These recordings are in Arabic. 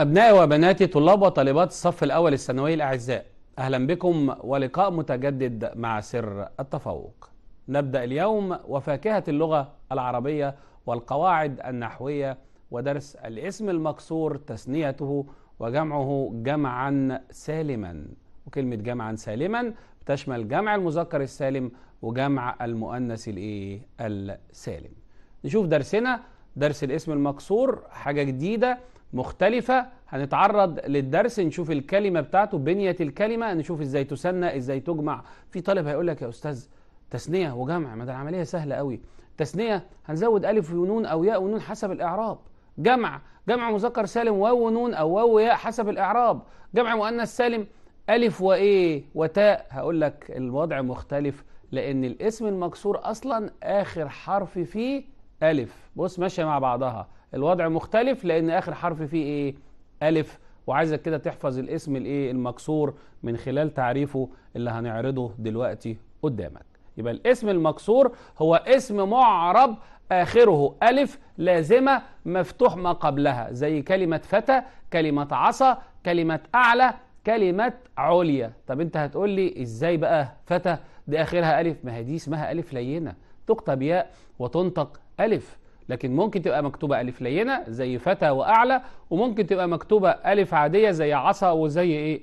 أبنائي وبناتي طلاب وطالبات الصف الأول الثانوي الأعزاء أهلا بكم ولقاء متجدد مع سر التفوق نبدأ اليوم وفاكهة اللغة العربية والقواعد النحوية ودرس الاسم المكسور تسنيته وجمعه جمعا سالما وكلمة جمعا سالما بتشمل جمع المذكر السالم وجمع المؤنث الايه السالم نشوف درسنا درس الاسم المكسور حاجة جديدة مختلفة هنتعرض للدرس نشوف الكلمة بتاعته بنية الكلمة نشوف ازاي تثنى ازاي تجمع في طالب هيقول لك يا أستاذ تثنية وجمع ما ده العملية سهلة قوي تثنية هنزود ألف ونون أو ياء ونون حسب الإعراب جمع جمع مذكر سالم واو ونون أو واو وياء حسب الإعراب جمع مؤنث سالم ألف وإيه وتاء هقول لك الوضع مختلف لأن الاسم المكسور أصلا آخر حرف فيه ألف بص ماشية مع بعضها الوضع مختلف لان اخر حرف فيه ايه الف وعايزك كده تحفظ الاسم الايه المكسور من خلال تعريفه اللي هنعرضه دلوقتي قدامك يبقى الاسم المكسور هو اسم معرب آخره ألف لازمة مفتوح ما قبلها زي كلمة فتى كلمة عصا كلمة أعلى كلمة عليا طب أنت هتقول لي إزاي بقى فتى دي آخرها ألف ما هي دي اسمها ألف لينة تكتب ياء وتنطق ألف لكن ممكن تبقى مكتوبة ألف لينة زي فتى وأعلى وممكن تبقى مكتوبة ألف عادية زي عصا وزي إيه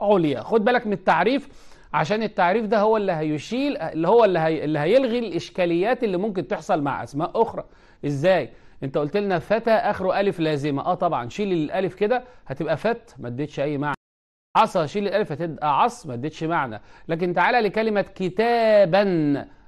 عليا خد بالك من التعريف عشان التعريف ده هو اللي هيشيل اللي هو اللي, هي اللي هيلغي الإشكاليات اللي ممكن تحصل مع أسماء أخرى إزاي؟ أنت قلت لنا فتى آخره ألف لازمة أه طبعا شيل الألف كده هتبقى فت ما اديتش أي معنى عصا شيل الألف هتبقى عص ما اديتش معنى لكن تعالى لكلمة كتابا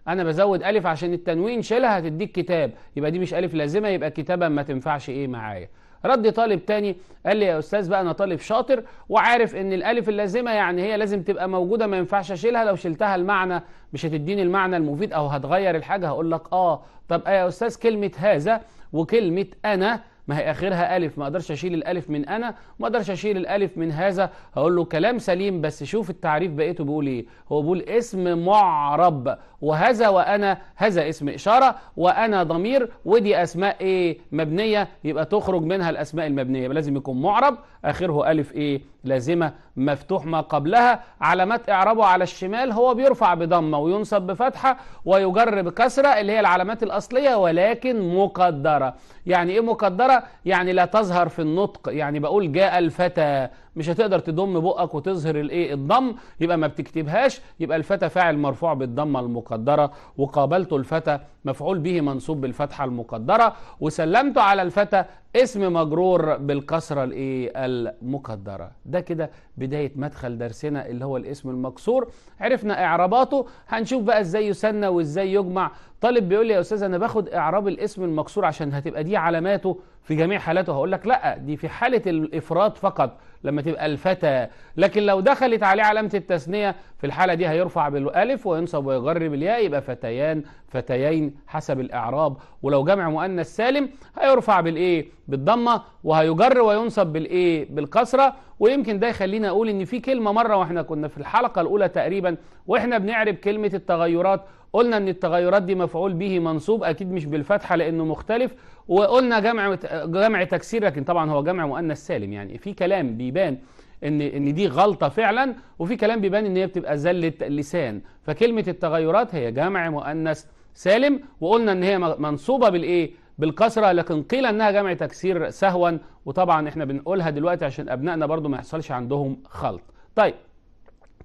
انا بزود الف عشان التنوين شيلها هتديك كتاب يبقى دي مش الف لازمه يبقى كتابا ما تنفعش ايه معايا رد طالب تاني قال لي يا استاذ بقى انا طالب شاطر وعارف ان الالف اللازمه يعني هي لازم تبقى موجوده ما ينفعش اشيلها لو شلتها المعنى مش هتديني المعنى المفيد او هتغير الحاجه هقول لك اه طب يا استاذ كلمه هذا وكلمه انا ما هي اخرها الف ما اقدرش اشيل الالف من انا ما اقدرش اشيل الالف من هذا هقول له كلام سليم بس شوف التعريف بقيته بيقول ايه هو بيقول اسم معرب وهذا وانا هذا اسم اشاره وانا ضمير ودي اسماء ايه مبنيه يبقى تخرج منها الاسماء المبنيه لازم يكون معرب اخره الف ايه لازمة مفتوح ما قبلها علامات إعرابه على الشمال هو بيرفع بضمة وينصب بفتحة ويجر بكسرة اللي هي العلامات الأصلية ولكن مقدرة يعني إيه مقدرة؟ يعني لا تظهر في النطق يعني بقول جاء الفتى مش هتقدر تضم بقك وتظهر الايه الضم يبقى ما بتكتبهاش يبقى الفتى فاعل مرفوع بالضمه المقدره وقابلت الفتى مفعول به منصوب بالفتحه المقدره وسلمت على الفتى اسم مجرور بالكسره الايه المقدره ده كده بدايه مدخل درسنا اللي هو الاسم المكسور عرفنا اعراباته هنشوف بقى ازاي يسنى وازاي يجمع طالب بيقول لي يا استاذ انا باخد اعراب الاسم المكسور عشان هتبقى دي علاماته في جميع حالاته هقول لك لا دي في حاله الافراط فقط لما تبقى الفتى لكن لو دخلت عليه علامه التثنيه في الحاله دي هيرفع بالالف وينصب ويجر بالياء يبقى فتيان فتيين حسب الاعراب ولو جمع مؤنث سالم هيرفع بالايه بالضمه وهيجر وينصب بالايه بالكسره ويمكن ده يخلينا اقول ان في كلمه مره واحنا كنا في الحلقه الاولى تقريبا واحنا بنعرب كلمه التغيرات قلنا ان التغيرات دي مفعول به منصوب اكيد مش بالفتحه لانه مختلف وقلنا جمع جمع تكسير لكن طبعا هو جمع مؤنث سالم يعني في كلام بيبان ان ان دي غلطه فعلا وفي كلام بيبان ان هي بتبقى زله لسان فكلمه التغيرات هي جمع مؤنث سالم وقلنا ان هي منصوبه بالايه بالكسره لكن قيل انها جمع تكسير سهوا وطبعا احنا بنقولها دلوقتي عشان ابنائنا برضو ما يحصلش عندهم خلط طيب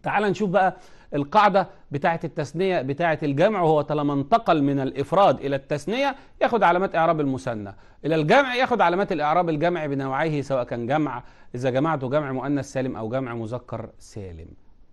تعال نشوف بقى القاعدة بتاعة التثنية بتاعة الجمع وهو طالما انتقل من الإفراد إلى التثنية ياخد علامات إعراب المثنى إلى الجمع ياخد علامات الإعراب الجمع بنوعيه سواء كان جمع إذا جمعته جمع مؤنث سالم أو جمع مذكر سالم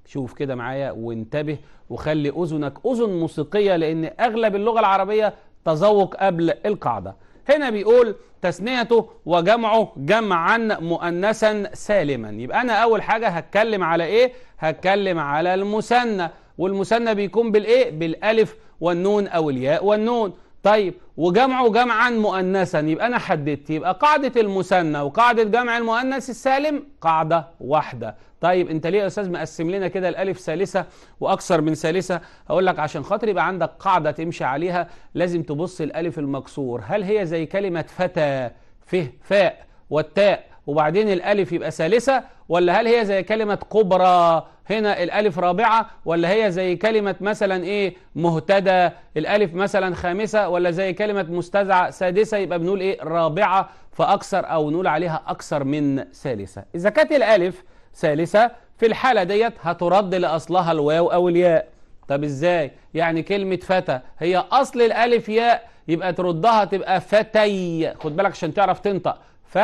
شوف كده معايا وانتبه وخلي أذنك أذن موسيقية لأن أغلب اللغة العربية تذوق قبل القاعدة هنا بيقول تثنيته وجمعه جمعا مؤنثا سالما يبقى أنا أول حاجة هتكلم على إيه هتكلم على المثنى والمثنى بيكون بالإيه بالألف والنون أو الياء والنون طيب وجمعه جمعا مؤنثا يبقى انا حددت يبقى قاعده المثنى وقاعده جمع المؤنث السالم قاعده واحده طيب انت ليه يا استاذ مقسم لنا كده الالف ثالثه واكثر من ثالثه اقول لك عشان خاطر يبقى عندك قاعده تمشي عليها لازم تبص الالف المكسور هل هي زي كلمه فتى ف فاء والتاء وبعدين الألف يبقى ثالثة ولا هل هي زي كلمة كبرى هنا الألف رابعة ولا هي زي كلمة مثلا إيه مهتدى الألف مثلا خامسة ولا زي كلمة مستدعى سادسة يبقى بنقول إيه رابعة فأكثر أو نقول عليها أكثر من ثالثة إذا كانت الألف ثالثة في الحالة ديت هترد لأصلها الواو أو الياء طب إزاي يعني كلمة فتى هي أصل الألف ياء يبقى تردها تبقى فتي خد بالك عشان تعرف تنطق ف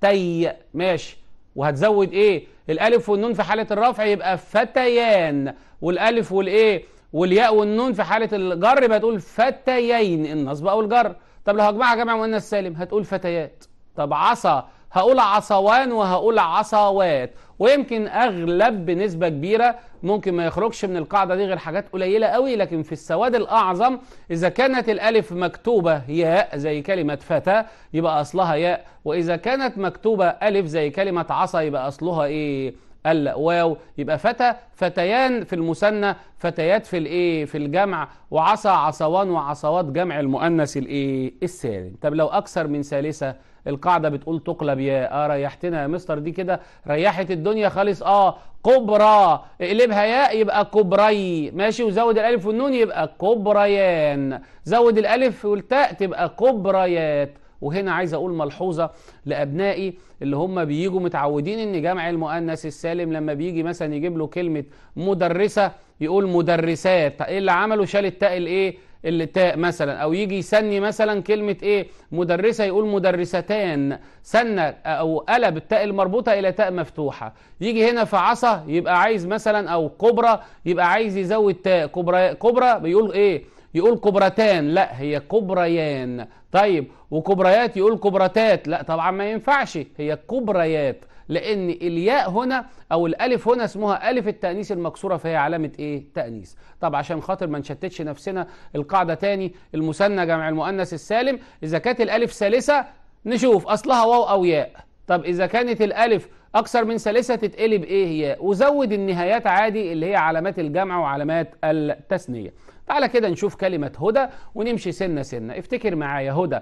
تي ماشي وهتزود ايه الالف والنون في حاله الرفع يبقى فتيان والالف والايه والياء والنون في حاله الجر يبقى تقول فتيين النصب او الجر طب لو هجمعها جمع مؤنث سالم هتقول فتيات طب عصا هقول عصوان وهقول عصوات ويمكن اغلب بنسبه كبيره ممكن ما يخرجش من القاعده دي غير حاجات قليله قوي لكن في السواد الاعظم اذا كانت الالف مكتوبه ياء زي كلمه فتى يبقى اصلها ياء واذا كانت مكتوبه الف زي كلمه عصا يبقى اصلها ايه ال واو يبقى فتى فتيان في المثنى فتيات في الايه في الجمع وعصى عصوان وعصوات جمع المؤنث الايه السالم طب لو اكثر من ثالثه القاعده بتقول تقلب يا اه ريحتنا يا مستر دي كده ريحت الدنيا خالص اه كبرى اقلبها ياء يبقى كبري ماشي وزود الالف والنون يبقى كبريان زود الالف والتاء تبقى كبريات وهنا عايز اقول ملحوظه لابنائي اللي هم بيجوا متعودين ان جمع المؤنث السالم لما بيجي مثلا يجيب له كلمه مدرسه يقول مدرسات ايه اللي عمله شال التاء الايه التاء مثلا او يجي يسني مثلا كلمه ايه مدرسه يقول مدرستان سنى او قلب التاء المربوطه الى تاء مفتوحه يجي هنا في عصا يبقى عايز مثلا او كبرى يبقى عايز يزود تاء كبرى كبرى بيقول ايه يقول كبرتان لا هي كبريان طيب وكبريات يقول كبرتات لا طبعا ما ينفعش هي كبريات لأن الياء هنا أو الألف هنا اسمها ألف التأنيث المكسورة فهي علامة إيه؟ تأنيث طب عشان خاطر ما نشتتش نفسنا القاعدة تاني المثنى جمع المؤنث السالم إذا كانت الألف ثالثة نشوف أصلها واو أو ياء طب إذا كانت الألف أكثر من ثالثة تتقلب إيه ياء وزود النهايات عادي اللي هي علامات الجمع وعلامات التثنية تعالى كده نشوف كلمة هدى ونمشي سنة سنة افتكر معايا هدى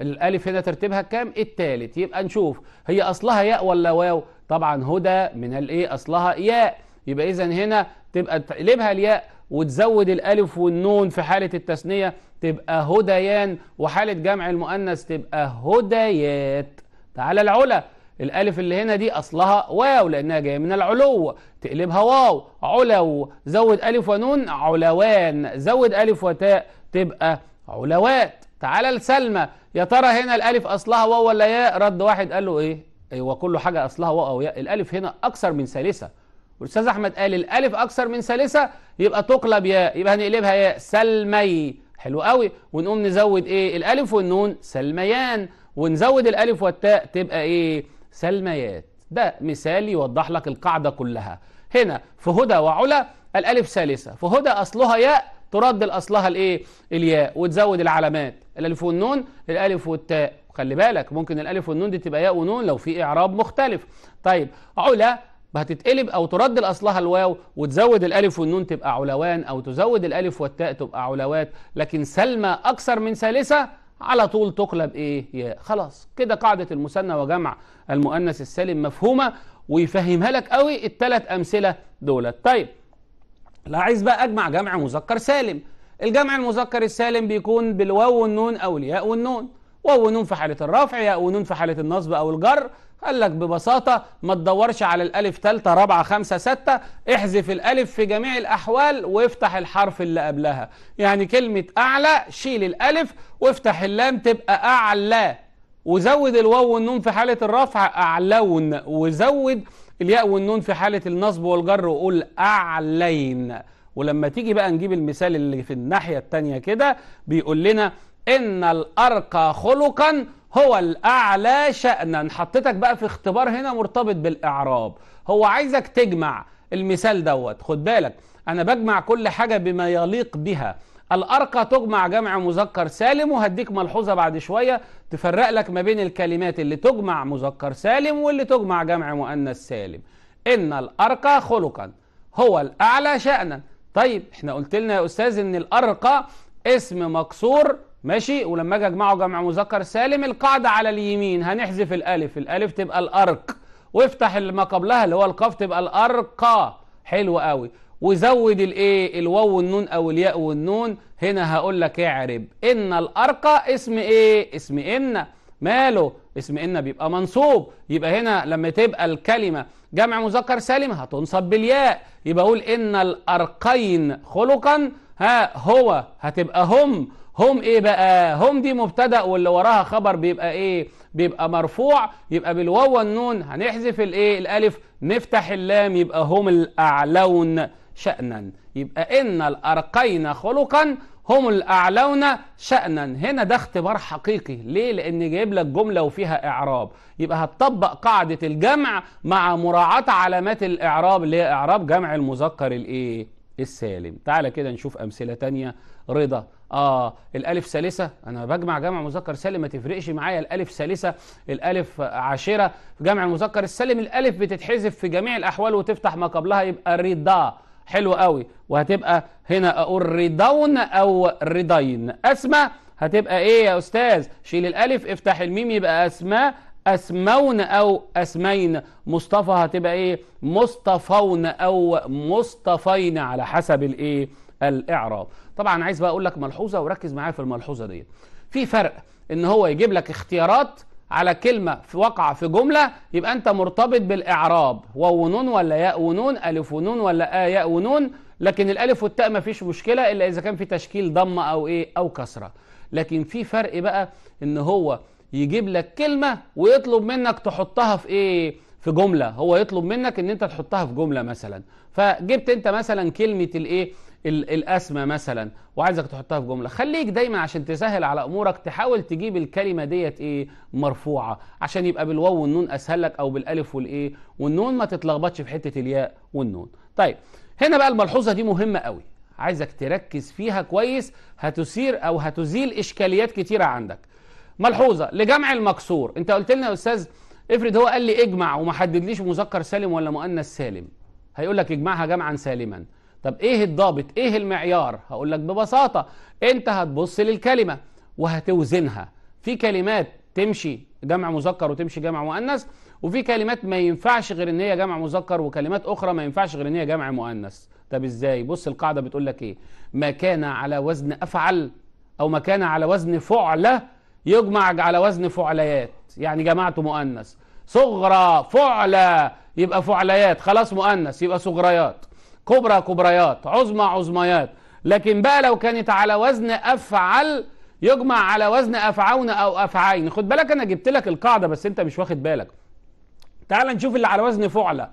الالف هنا ترتيبها كام التالت يبقى نشوف هي اصلها ياء ولا واو طبعا هدى من الايه اصلها ياء يبقى اذا هنا تبقى تقلبها الياء وتزود الالف والنون في حاله التثنيه تبقى هديان وحاله جمع المؤنث تبقى هديات تعالى العلا الالف اللي هنا دي اصلها واو لانها جايه من العلو تقلبها واو علو زود الف ونون علوان زود الف وتاء تبقى علوات تعالى لسلمى يا ترى هنا الالف اصلها واو ولا ياء رد واحد قال له ايه ايوه كل حاجه اصلها واو او ياء الالف هنا اكثر من ثالثه والاستاذ احمد قال الالف اكثر من ثالثه يبقى تقلب ياء يبقى هنقلبها ياء سلمي حلو قوي ونقوم نزود ايه الالف والنون سلميان ونزود الالف والتاء تبقى ايه سلميات ده مثال يوضح لك القاعده كلها هنا في هدى وعلا الالف ثالثه في هدى اصلها ياء ترد لاصلها الإيه الياء وتزود العلامات الألف والنون الألف والتاء خلي بالك ممكن الألف والنون دي تبقى ياء ونون لو في إعراب مختلف طيب علا هتتقلب او ترد لاصلها الواو وتزود الالف والنون تبقى علوان او تزود الالف والتاء تبقى علوات لكن سلمى اكثر من ثالثه على طول تقلب ايه ياء خلاص كده قاعده المثنى وجمع المؤنث السالم مفهومه ويفهمها لك قوي الثلاث امثله دولت طيب لا عايز بقى اجمع جمع مذكر سالم الجمع المذكر السالم بيكون بالواو والنون او الياء والنون واو ونون في حاله الرفع ياء ونون في حاله النصب او الجر قال لك ببساطه ما تدورش على الالف ثالثه رابعه خمسه سته احذف الالف في جميع الاحوال وافتح الحرف اللي قبلها يعني كلمه اعلى شيل الالف وافتح اللام تبقى اعلى وزود الواو والنون في حاله الرفع اعلون وزود الياء والنون في حالة النصب والجر وقول أعلين ولما تيجي بقى نجيب المثال اللي في الناحية التانية كده بيقول لنا إن الأرقى خلقا هو الأعلى شأنا حطيتك بقى في اختبار هنا مرتبط بالإعراب هو عايزك تجمع المثال دوت خد بالك أنا بجمع كل حاجة بما يليق بها الأرقى تجمع جمع مذكر سالم وهديك ملحوظة بعد شوية تفرق لك ما بين الكلمات اللي تجمع مذكر سالم واللي تجمع جمع مؤنث سالم إن الأرقى خلقا هو الأعلى شأنا طيب احنا قلت لنا يا أستاذ إن الأرقى اسم مكسور ماشي ولما اجي اجمعه جمع مذكر سالم القاعده على اليمين هنحذف الالف الالف تبقى الارق وافتح اللي ما قبلها اللي هو القاف تبقى الارقى حلو قوي وزود الايه الواو والنون او الياء والنون هنا هقول لك اعرب ان الارقى اسم ايه اسم ان ماله اسم ان بيبقى منصوب يبقى هنا لما تبقى الكلمه جمع مذكر سالم هتنصب بالياء يبقى اقول ان الارقين خلقا ها هو هتبقى هم هم ايه بقى هم دي مبتدا واللي وراها خبر بيبقى ايه بيبقى مرفوع يبقى بالواو والنون هنحذف الايه الالف نفتح اللام يبقى هم الاعلون شأنا يبقى إن الأرقين خلقا هم الأعلون شأنا هنا ده اختبار حقيقي ليه لأن جايب لك جملة وفيها إعراب يبقى هتطبق قاعدة الجمع مع مراعاة علامات الإعراب اللي هي إعراب جمع المذكر الإيه السالم تعالى كده نشوف أمثلة تانية رضا آه الألف ثالثة أنا بجمع جمع مذكر سالم ما تفرقش معايا الألف ثالثة الألف عاشرة في جمع المذكر السالم الألف بتتحذف في جميع الأحوال وتفتح ما قبلها يبقى رضا حلو قوي وهتبقى هنا اقول رضون او رضين اسمى هتبقى ايه يا استاذ شيل الالف افتح الميم يبقى اسماء اسمون او اسمين مصطفى هتبقى ايه مصطفون او مصطفين على حسب الايه الاعراب طبعا عايز بقى اقول لك ملحوظه وركز معايا في الملحوظه دي في فرق ان هو يجيب لك اختيارات على كلمة في وقع في جملة يبقى أنت مرتبط بالإعراب واو ونون ولا ياء ونون ألف ونون ولا آ ياء ونون لكن الألف والتاء ما فيش مشكلة إلا إذا كان في تشكيل ضمة أو إيه أو كسرة لكن في فرق بقى إن هو يجيب لك كلمة ويطلب منك تحطها في إيه في جملة هو يطلب منك إن أنت تحطها في جملة مثلا فجبت أنت مثلا كلمة الإيه الاسمى مثلا وعايزك تحطها في جمله خليك دايما عشان تسهل على امورك تحاول تجيب الكلمه ديت ايه مرفوعه عشان يبقى بالواو والنون اسهل لك او بالالف والايه والنون ما تتلخبطش في حته الياء والنون طيب هنا بقى الملحوظه دي مهمه قوي عايزك تركز فيها كويس هتثير او هتزيل اشكاليات كتيره عندك ملحوظه لجمع المكسور انت قلت لنا يا استاذ افرض هو قال لي اجمع وما حددليش مذكر سالم ولا مؤنث سالم هيقول لك اجمعها جمعا سالما طب ايه الضابط ايه المعيار هقول لك ببساطة انت هتبص للكلمة وهتوزنها في كلمات تمشي جمع مذكر وتمشي جمع مؤنث وفي كلمات ما ينفعش غير ان هي جمع مذكر وكلمات اخرى ما ينفعش غير ان هي جمع مؤنث طب ازاي بص القاعدة بتقول لك ايه ما كان على وزن افعل او ما كان على وزن فعلة يجمع على وزن فعليات يعني جمعته مؤنث صغرى فعلى يبقى فعليات خلاص مؤنث يبقى صغريات كبرى كبريات عظمى عظميات لكن بقى لو كانت على وزن أفعل يجمع على وزن أفعون أو أفعين خد بالك أنا جبت لك القاعدة بس أنت مش واخد بالك تعال نشوف اللي على وزن فعلة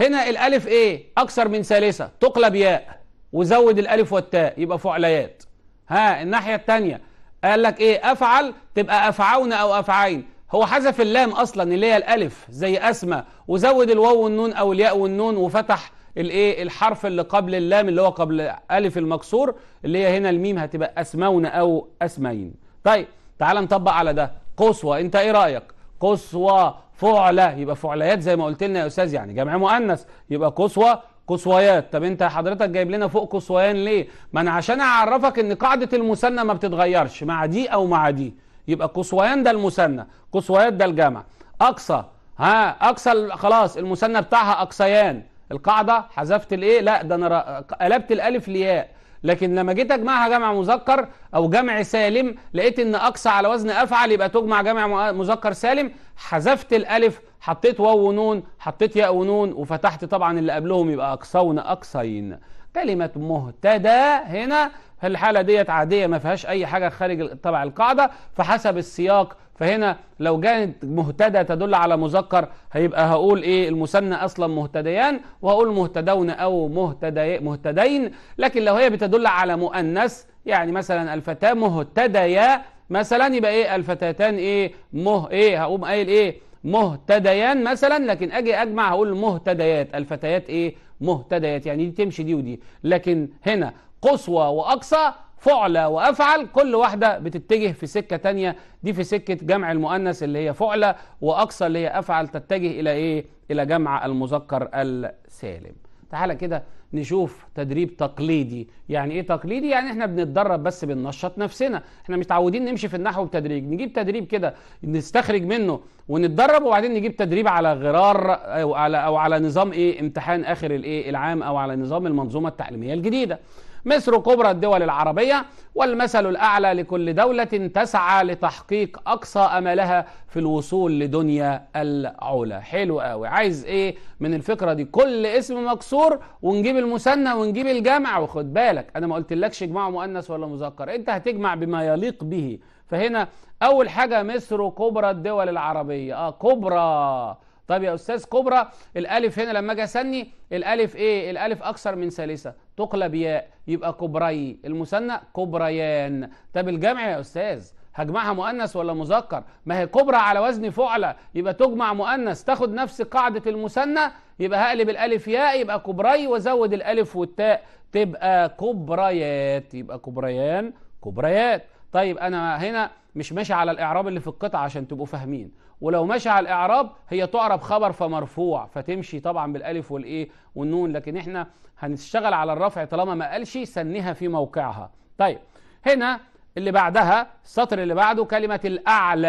هنا الألف إيه أكثر من ثالثة تقلب ياء وزود الألف والتاء يبقى فعليات ها الناحية الثانيه قال لك إيه أفعل تبقى أفعون أو أفعين هو حذف اللام أصلا اللي هي الألف زي أسمى وزود الواو والنون أو الياء والنون وفتح الايه الحرف اللي قبل اللام اللي هو قبل الف المكسور اللي هي هنا الميم هتبقى اسمون او اسمين طيب تعال نطبق على ده قصوى انت ايه رايك قصوى فعلى يبقى فعليات زي ما قلت لنا يا استاذ يعني جمع مؤنث يبقى قصوى قصويات طب انت حضرتك جايب لنا فوق قصويان ليه ما انا عشان اعرفك ان قاعده المثنى ما بتتغيرش مع دي او مع دي يبقى قصويان ده المثنى قصويات ده الجمع اقصى ها اقصى خلاص المثنى بتاعها اقصيان القاعده حذفت الايه لا ده انا قلبت الالف لياء لكن لما جيت اجمعها جمع مذكر او جمع سالم لقيت ان اقصى على وزن افعل يبقى تجمع جمع مذكر سالم حذفت الالف حطيت واو ونون حطيت ياء ونون وفتحت طبعا اللي قبلهم يبقى اقصون اقصين كلمه مهتدى هنا في الحاله ديت عاديه ما فيهاش اي حاجه خارج تبع القاعده فحسب السياق فهنا لو جاءت مهتدى تدل على مذكر هيبقى هقول ايه المثنى اصلا مهتديان وهقول مهتدون او مهتدي مهتدين لكن لو هي بتدل على مؤنث يعني مثلا الفتاه مهتديا مثلا يبقى ايه الفتاتان ايه مه ايه هقوم قايل ايه مهتديان مثلا لكن اجي اجمع هقول مهتديات الفتيات ايه مهتديات يعني دي تمشي دي ودي لكن هنا قصوى واقصى فعلى وافعل كل واحده بتتجه في سكه تانية دي في سكه جمع المؤنث اللي هي فعلى واقصى اللي هي افعل تتجه الى ايه الى جمع المذكر السالم تعالى كده نشوف تدريب تقليدي يعني ايه تقليدي يعني احنا بنتدرب بس بننشط نفسنا احنا متعودين نمشي في النحو بتدريج نجيب تدريب كده نستخرج منه ونتدرب وبعدين نجيب تدريب على غرار او على او على نظام ايه امتحان اخر الايه العام او على نظام المنظومه التعليميه الجديده مصر كبرى الدول العربية والمثل الأعلى لكل دولة تسعى لتحقيق أقصى أملها في الوصول لدنيا العلا حلو قوي عايز إيه من الفكرة دي كل اسم مكسور ونجيب المثنى ونجيب الجامع وخد بالك أنا ما قلتلكش اجمعه مؤنث ولا مذكر أنت هتجمع بما يليق به فهنا أول حاجة مصر كبرى الدول العربية آه كبرى طب يا استاذ كبرى الالف هنا لما اجي اسني الالف ايه الالف اكثر من ثالثه تقلب ياء يبقى كبري المثنى كبريان طب الجمع يا استاذ هجمعها مؤنث ولا مذكر ما هي كبرى على وزن فعلى يبقى تجمع مؤنث تاخد نفس قاعده المثنى يبقى هقلب الالف ياء يبقى كبري وازود الالف والتاء تبقى كبريات يبقى كبريان كبريات طيب انا هنا مش ماشي على الاعراب اللي في القطعه عشان تبقوا فاهمين ولو ماشي على الاعراب هي تعرب خبر فمرفوع فتمشي طبعا بالالف والايه والنون لكن احنا هنشتغل على الرفع طالما ما قالش سنها في موقعها طيب هنا اللي بعدها السطر اللي بعده كلمه الاعلى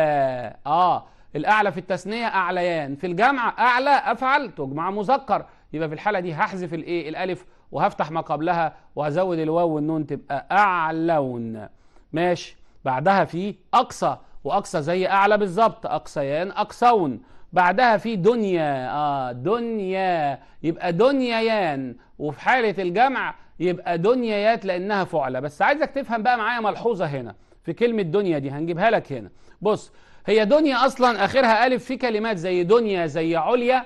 اه الاعلى في التثنيه اعليان في الجمع اعلى افعل تجمع مذكر يبقى في الحاله دي هحذف الايه الالف وهفتح ما قبلها وهزود الواو والنون تبقى اعلون ماشي بعدها في أقصى وأقصى زي أعلى بالظبط أقصيان أقصون بعدها في دنيا آه دنيا يبقى دنيايان وفي حالة الجمع يبقى دنيايات لأنها فعلة بس عايزك تفهم بقى معايا ملحوظة هنا في كلمة دنيا دي هنجيبها لك هنا بص هي دنيا أصلا آخرها ألف في كلمات زي دنيا زي عليا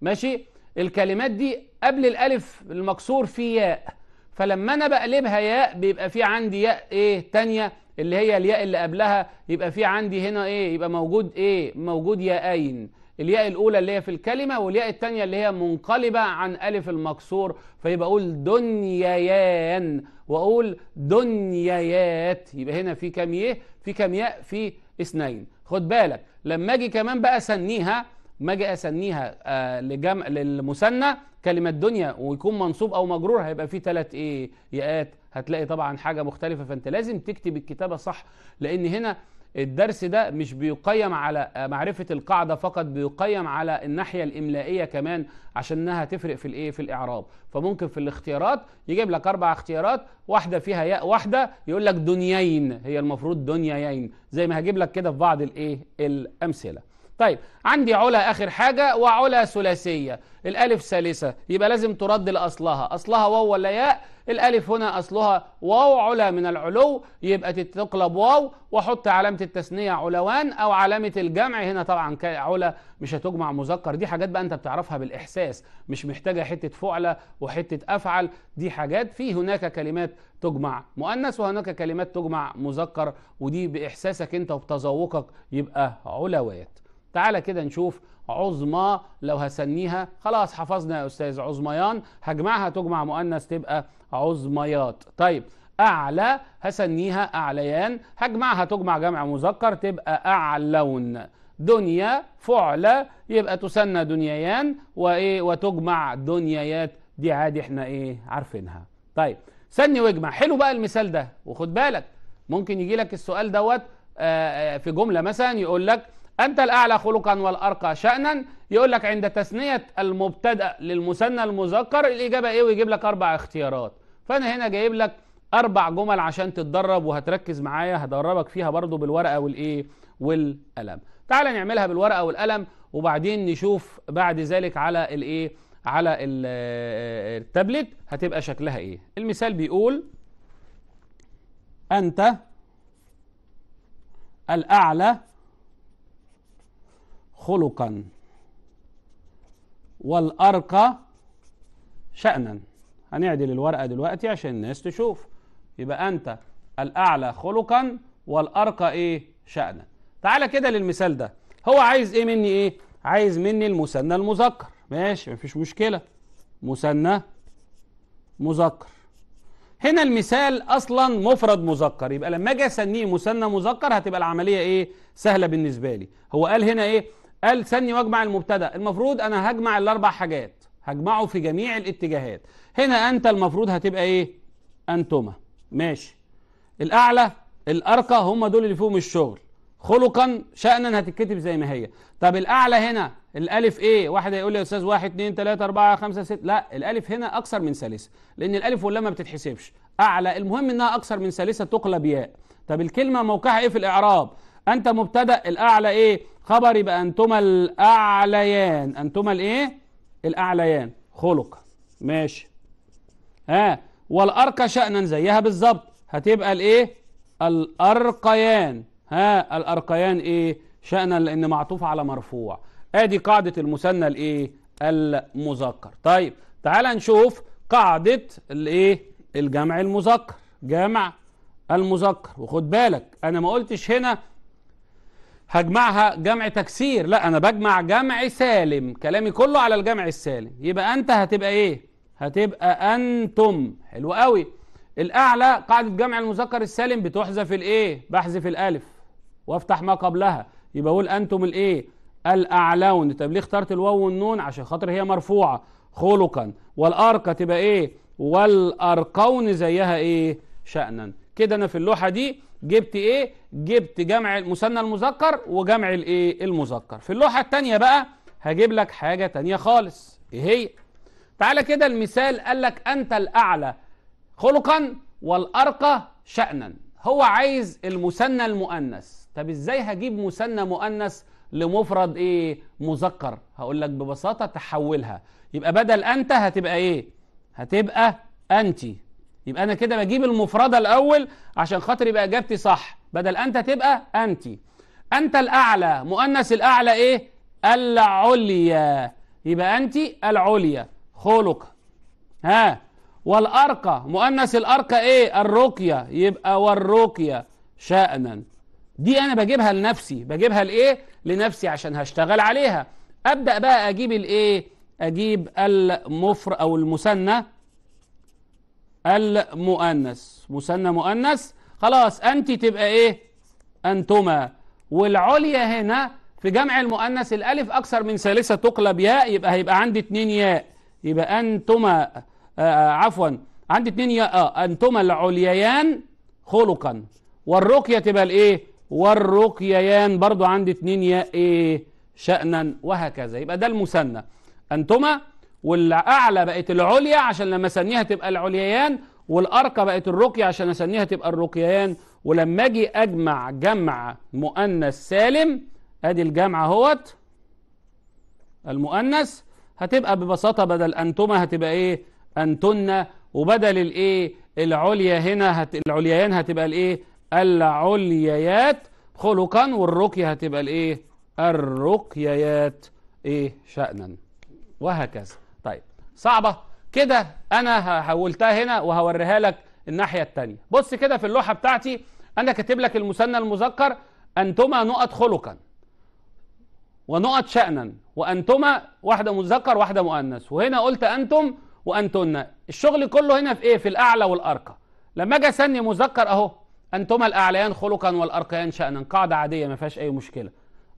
ماشي الكلمات دي قبل الألف المكسور في ياء فلما أنا بقلبها ياء بيبقى في عندي ياء إيه تانية اللي هي الياء اللي قبلها يبقى في عندي هنا ايه يبقى موجود ايه موجود ياءين الياء الاولى اللي هي في الكلمه والياء الثانيه اللي هي منقلبه عن الف المكسور فيبقى اقول دنييان واقول دنيايات يبقى هنا في كم ايه في كم ياء في اثنين خد بالك لما اجي كمان بقى سنيها ما اجي اسميها آه لجم... للمثنى كلمه دنيا ويكون منصوب او مجرور هيبقى فيه ثلاث ايه ياءات هتلاقي طبعا حاجه مختلفه فانت لازم تكتب الكتابه صح لان هنا الدرس ده مش بيقيم على آه، معرفة القاعدة فقط بيقيم على الناحية الإملائية كمان عشان انها تفرق في الايه في الإعراب فممكن في الاختيارات يجيب لك أربع اختيارات واحدة فيها ياء واحدة يقول لك دنيين هي المفروض دنيين زي ما هجيب لك كده في بعض الايه الأمثلة طيب عندي علا آخر حاجة وعلا ثلاثية الألف ثالثة يبقى لازم ترد لأصلها أصلها واو ولا ياء الألف هنا أصلها واو علا من العلو يبقى تتقلب واو وحط علامة التثنية علوان أو علامة الجمع هنا طبعا علا مش هتجمع مذكر دي حاجات بقى أنت بتعرفها بالإحساس مش محتاجة حتة فعلة وحتة أفعل دي حاجات في هناك كلمات تجمع مؤنث وهناك كلمات تجمع مذكر ودي بإحساسك أنت وبتذوقك يبقى علوات تعالى كده نشوف عظمى لو هسنيها خلاص حفظنا يا أستاذ عظميان هجمعها تجمع مؤنث تبقى عظميات طيب أعلى هسنيها أعليان هجمعها تجمع جمع مذكر تبقى أعلون دنيا فعلى يبقى تسنى دنيايان وإيه وتجمع دنيايات دي عادي احنا إيه عارفينها طيب سني واجمع حلو بقى المثال ده وخد بالك ممكن يجي لك السؤال دوت آه، آه، في جملة مثلا يقول لك أنت الأعلى خلقا والأرقى شأنا يقول لك عند تثنية المبتدأ للمثنى المذكر الإجابة إيه ويجيب لك أربع اختيارات فأنا هنا جايب لك أربع جمل عشان تتدرب وهتركز معايا هدربك فيها برضو بالورقة والإيه والقلم تعال نعملها بالورقة والقلم وبعدين نشوف بعد ذلك على الإيه على التابلت هتبقى شكلها إيه المثال بيقول أنت الأعلى خلقا والأرقى شأنا هنعدل الورقة دلوقتي عشان الناس تشوف يبقى أنت الأعلى خلقا والأرقى إيه شأنا تعالى كده للمثال ده هو عايز إيه مني إيه عايز مني المثنى المذكر ماشي مفيش مشكلة مثنى مذكر هنا المثال اصلا مفرد مذكر يبقى لما اجي اسميه مثنى مذكر هتبقى العمليه ايه سهله بالنسبه لي هو قال هنا ايه قال سني واجمع المبتدا المفروض انا هجمع الاربع حاجات هجمعه في جميع الاتجاهات هنا انت المفروض هتبقى ايه انتما ماشي الاعلى الارقى هم دول اللي فيهم الشغل خلقا شأنا هتتكتب زي ما هي طب الأعلى هنا الألف إيه واحد هيقول لي يا أستاذ واحد اتنين تلاتة أربعة خمسة ستة لا الألف هنا أكثر من ثالثة لأن الألف واللام ما بتتحسبش أعلى المهم إنها أكثر من ثالثة تقلب ياء طب الكلمة موقعها إيه في الإعراب انت مبتدا الاعلى ايه خبر يبقى انتما الاعليان انتما الايه الاعليان خلق ماشي ها والارقى شانا زيها بالظبط هتبقى الايه الارقيان ها الارقيان ايه شانا لان معطوف على مرفوع ادي قاعده المثنى الايه المذكر طيب تعال نشوف قاعده الايه الجمع المذكر جمع المذكر وخد بالك انا ما قلتش هنا هجمعها جمع تكسير لا انا بجمع جمع سالم كلامي كله على الجمع السالم يبقى انت هتبقى ايه هتبقى انتم حلو قوي الاعلى قاعده جمع المذكر السالم بتحذف الايه بحذف الالف وافتح ما قبلها يبقى اقول انتم الايه الاعلون طب ليه اخترت الواو والنون عشان خاطر هي مرفوعه خلقا والارقى تبقى ايه والارقون زيها ايه شانا كده انا في اللوحه دي جبت ايه جبت جمع المثنى المذكر وجمع الايه المذكر في اللوحه الثانيه بقى هجيب لك حاجه ثانيه خالص ايه هي تعالى كده المثال قال لك انت الاعلى خلقا والارقى شانا هو عايز المثنى المؤنث طب ازاي هجيب مثنى مؤنث لمفرد ايه مذكر هقول لك ببساطه تحولها يبقى بدل انت هتبقى ايه هتبقى انتي يبقى انا كده بجيب المفرده الاول عشان خاطر يبقى اجابتي صح بدل انت تبقى انت انت الاعلى مؤنث الاعلى ايه العليا يبقى انت العليا خلق ها والارقى مؤنث الارقى ايه الرقيه يبقى والرقيه شانا دي انا بجيبها لنفسي بجيبها لايه لنفسي عشان هشتغل عليها ابدا بقى اجيب الايه اجيب المفر او المثنى المؤنث مثنى مؤنث خلاص أنت تبقى إيه أنتما والعليا هنا في جمع المؤنث الألف أكثر من ثالثة تقلب ياء يبقى هيبقى عندي اتنين ياء يبقى أنتما آه, آه، عفوا عندي اتنين ياء آه أنتما العليان خلقا والرقية تبقى الإيه والرقيان برضو عندي اتنين ياء إيه شأنا وهكذا يبقى ده المثنى أنتما والاعلى بقت العليا عشان لما اسميها تبقى العليان والارقى بقت الرقيه عشان أسنيها تبقى الرقيان ولما اجي اجمع جمع مؤنث سالم ادي الجمع اهوت المؤنث هتبقى ببساطه بدل انتما هتبقى ايه انتن وبدل الايه العليا هنا هت... العليان هتبقى الايه العليات خلقا والرقيه هتبقى الايه الرقيات ايه شأنا وهكذا صعبة كده أنا حولتها هنا وهوريها لك الناحية التانية بص كده في اللوحة بتاعتي أنا كاتب لك المثنى المذكر أنتما نقط خلقا ونقط شأنا وأنتما واحدة مذكر واحدة مؤنث وهنا قلت أنتم وأنتن الشغل كله هنا في إيه في الأعلى والأرقى لما أجي أسني مذكر أهو أنتما الأعليان خلقا والأرقيان شأنا قاعدة عادية ما فيهاش أي مشكلة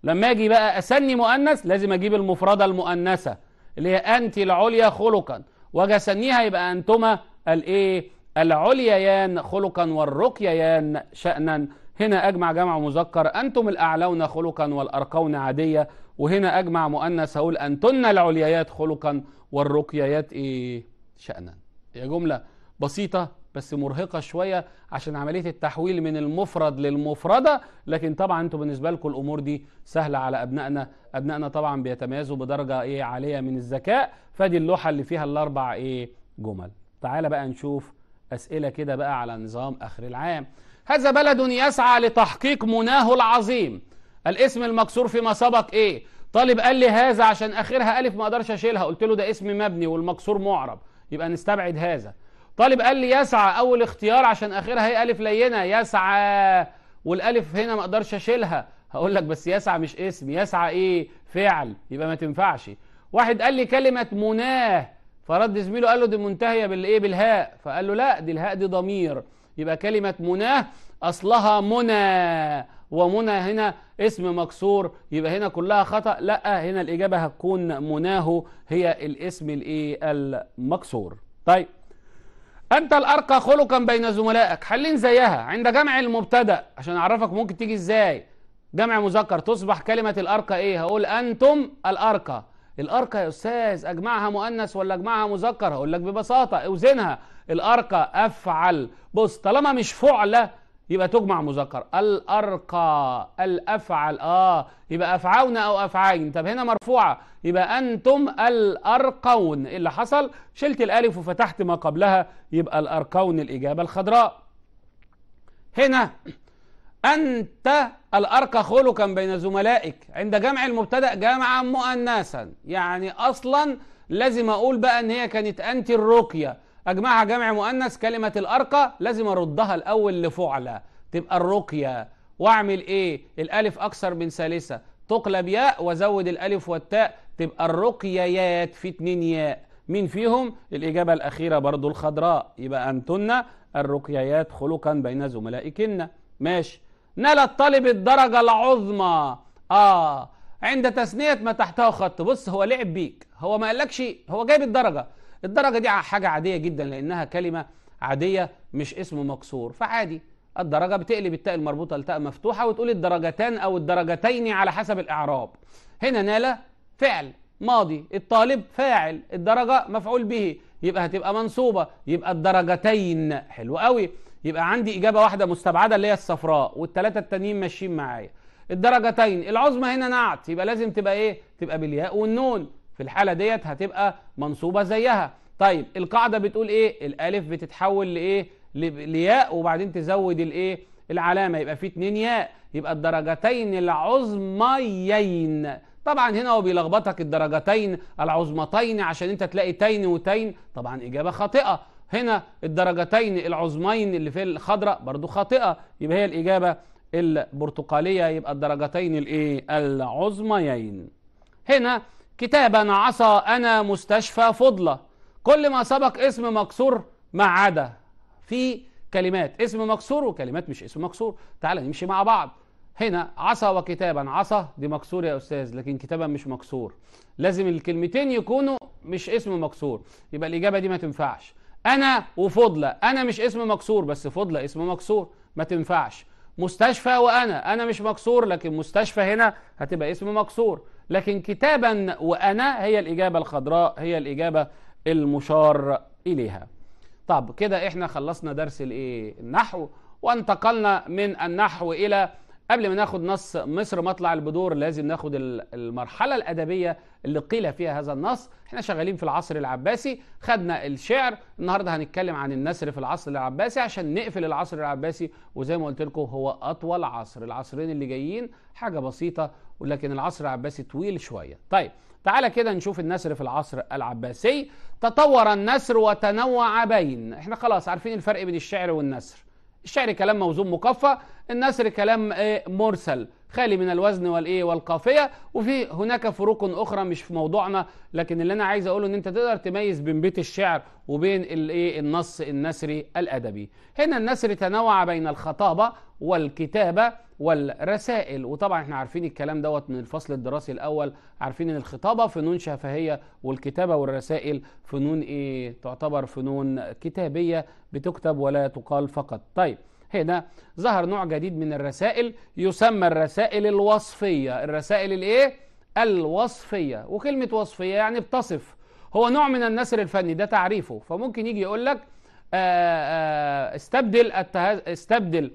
لما أجي بقى أسني مؤنث لازم أجيب المفردة المؤنثة اللي هي أنت العليا خلقا وجسنيها يبقى أنتما الإيه العليايان خلقا والرقيان شأنا هنا أجمع جمع مذكر أنتم الأعلون خلقا والأرقون عادية وهنا أجمع مؤنث هقول أنتن العليات خلقا والرقيات إيه شأنا هي جملة بسيطة بس مرهقه شويه عشان عمليه التحويل من المفرد للمفرده لكن طبعا انتوا بالنسبه لكم الامور دي سهله على ابنائنا ابنائنا طبعا بيتميزوا بدرجه ايه عاليه من الذكاء فدي اللوحه اللي فيها الاربع ايه جمل تعالى بقى نشوف اسئله كده بقى على نظام اخر العام هذا بلد يسعى لتحقيق مناه العظيم الاسم المكسور فيما سبق ايه طالب قال لي هذا عشان اخرها الف ما اقدرش اشيلها قلت له ده اسم مبني والمكسور معرب يبقى نستبعد هذا طالب قال لي يسعى اول اختيار عشان اخرها هي الف لينه يسعى والالف هنا ما اقدرش اشيلها هقول لك بس يسعى مش اسم يسعى ايه فعل يبقى ما تنفعش واحد قال لي كلمه مناه فرد زميله قال له دي منتهيه بالايه بالهاء فقال له لا دي الهاء دي ضمير يبقى كلمه مناه اصلها منى ومنى هنا اسم مكسور يبقى هنا كلها خطا لا هنا الاجابه هتكون مناه هي الاسم الايه المكسور طيب أنت الأرقى خلقا بين زملائك حلين زيها عند جمع المبتدأ عشان أعرفك ممكن تيجي إزاي جمع مذكر تصبح كلمة الأرقى إيه هقول أنتم الأرقى الأرقى يا أستاذ أجمعها مؤنث ولا أجمعها مذكر هقول لك ببساطة أوزنها الأرقى أفعل بص طالما مش فعلة يبقى تجمع مذكر الأرقى الأفعل آه يبقى أفعون أو أفعين طب هنا مرفوعة يبقى أنتم الأرقون ايه اللي حصل شلت الألف وفتحت ما قبلها يبقى الأرقون الإجابة الخضراء هنا أنت الأرقى خلقا بين زملائك عند جمع المبتدأ جمعا مؤنثا يعني أصلا لازم أقول بقى أن هي كانت أنت الرقية أجمعها جمع مؤنث كلمة الأرقى لازم أردها الأول لفعلى تبقى الرقية وأعمل إيه الألف أكثر من ثالثة تقلب ياء وزود الألف والتاء تبقى الرقيات في اتنين ياء مين فيهم الإجابة الأخيرة برضو الخضراء يبقى أنتن الرقيات خلقا بين زملائكن ماشي نال الطالب الدرجة العظمى آه عند تثنية ما تحتها خط بص هو لعب بيك هو ما قالكش هو جايب الدرجة الدرجة دي حاجة عادية جدا لأنها كلمة عادية مش اسم مكسور فعادي الدرجة بتقلب التاء المربوطة لتاء مفتوحة وتقول الدرجتان أو الدرجتين على حسب الإعراب هنا نال فعل ماضي الطالب فاعل الدرجة مفعول به يبقى هتبقى منصوبة يبقى الدرجتين حلو قوي يبقى عندي إجابة واحدة مستبعدة اللي هي الصفراء والثلاثة التانيين ماشيين معايا الدرجتين العظمى هنا نعت يبقى لازم تبقى إيه تبقى بالياء والنون في الحالة ديت هتبقى منصوبة زيها طيب القاعدة بتقول ايه الالف بتتحول لايه لياء وبعدين تزود الايه العلامة يبقى في اتنين ياء يبقى الدرجتين العظميين طبعا هنا هو بيلخبطك الدرجتين العظمتين عشان انت تلاقي تين وتين طبعا اجابة خاطئة هنا الدرجتين العظمين اللي في الخضراء برضو خاطئة يبقى هي الإجابة البرتقالية يبقى الدرجتين الايه العظميين هنا كتابا عصى أنا مستشفى فضلة كل ما سبق اسم مكسور ما عدا في كلمات اسم مكسور وكلمات مش اسم مكسور تعال نمشي مع بعض هنا عصى وكتابا عصى دي مكسور يا أستاذ لكن كتابا مش مكسور لازم الكلمتين يكونوا مش اسم مكسور يبقى الإجابة دي ما تنفعش أنا وفضلة أنا مش اسم مكسور بس فضلة اسم مكسور ما تنفعش مستشفى وأنا أنا مش مكسور لكن مستشفى هنا هتبقى اسم مكسور لكن كتابا وأنا هي الإجابة الخضراء هي الإجابة المشار إليها طب كده إحنا خلصنا درس الإيه النحو وانتقلنا من النحو إلى قبل ما ناخد نص مصر مطلع البدور لازم ناخد المرحله الادبيه اللي قيل فيها هذا النص احنا شغالين في العصر العباسي خدنا الشعر النهارده هنتكلم عن النثر في العصر العباسي عشان نقفل العصر العباسي وزي ما قلت لكم هو اطول عصر العصرين اللي جايين حاجه بسيطه ولكن العصر العباسي طويل شويه طيب تعالى كده نشوف النسر في العصر العباسي تطور النسر وتنوع بين احنا خلاص عارفين الفرق بين الشعر والنسر الشعر كلام موزون مقفى النثر كلام آه، مرسل خالي من الوزن والايه والقافيه وفي هناك فروق اخرى مش في موضوعنا لكن اللي انا عايز اقوله ان انت تقدر تميز بين بيت الشعر وبين الايه النص النثري الادبي هنا النثر تنوع بين الخطابه والكتابه والرسائل وطبعا احنا عارفين الكلام دوت من الفصل الدراسي الاول عارفين ان الخطابه فنون شفهيه والكتابه والرسائل فنون ايه تعتبر فنون كتابيه بتكتب ولا تقال فقط طيب هنا ظهر نوع جديد من الرسائل يسمى الرسائل الوصفيه الرسائل الايه الوصفيه وكلمه وصفيه يعني بتصف هو نوع من النثر الفني ده تعريفه فممكن يجي يقول لك آه، آه، استبدل استبدل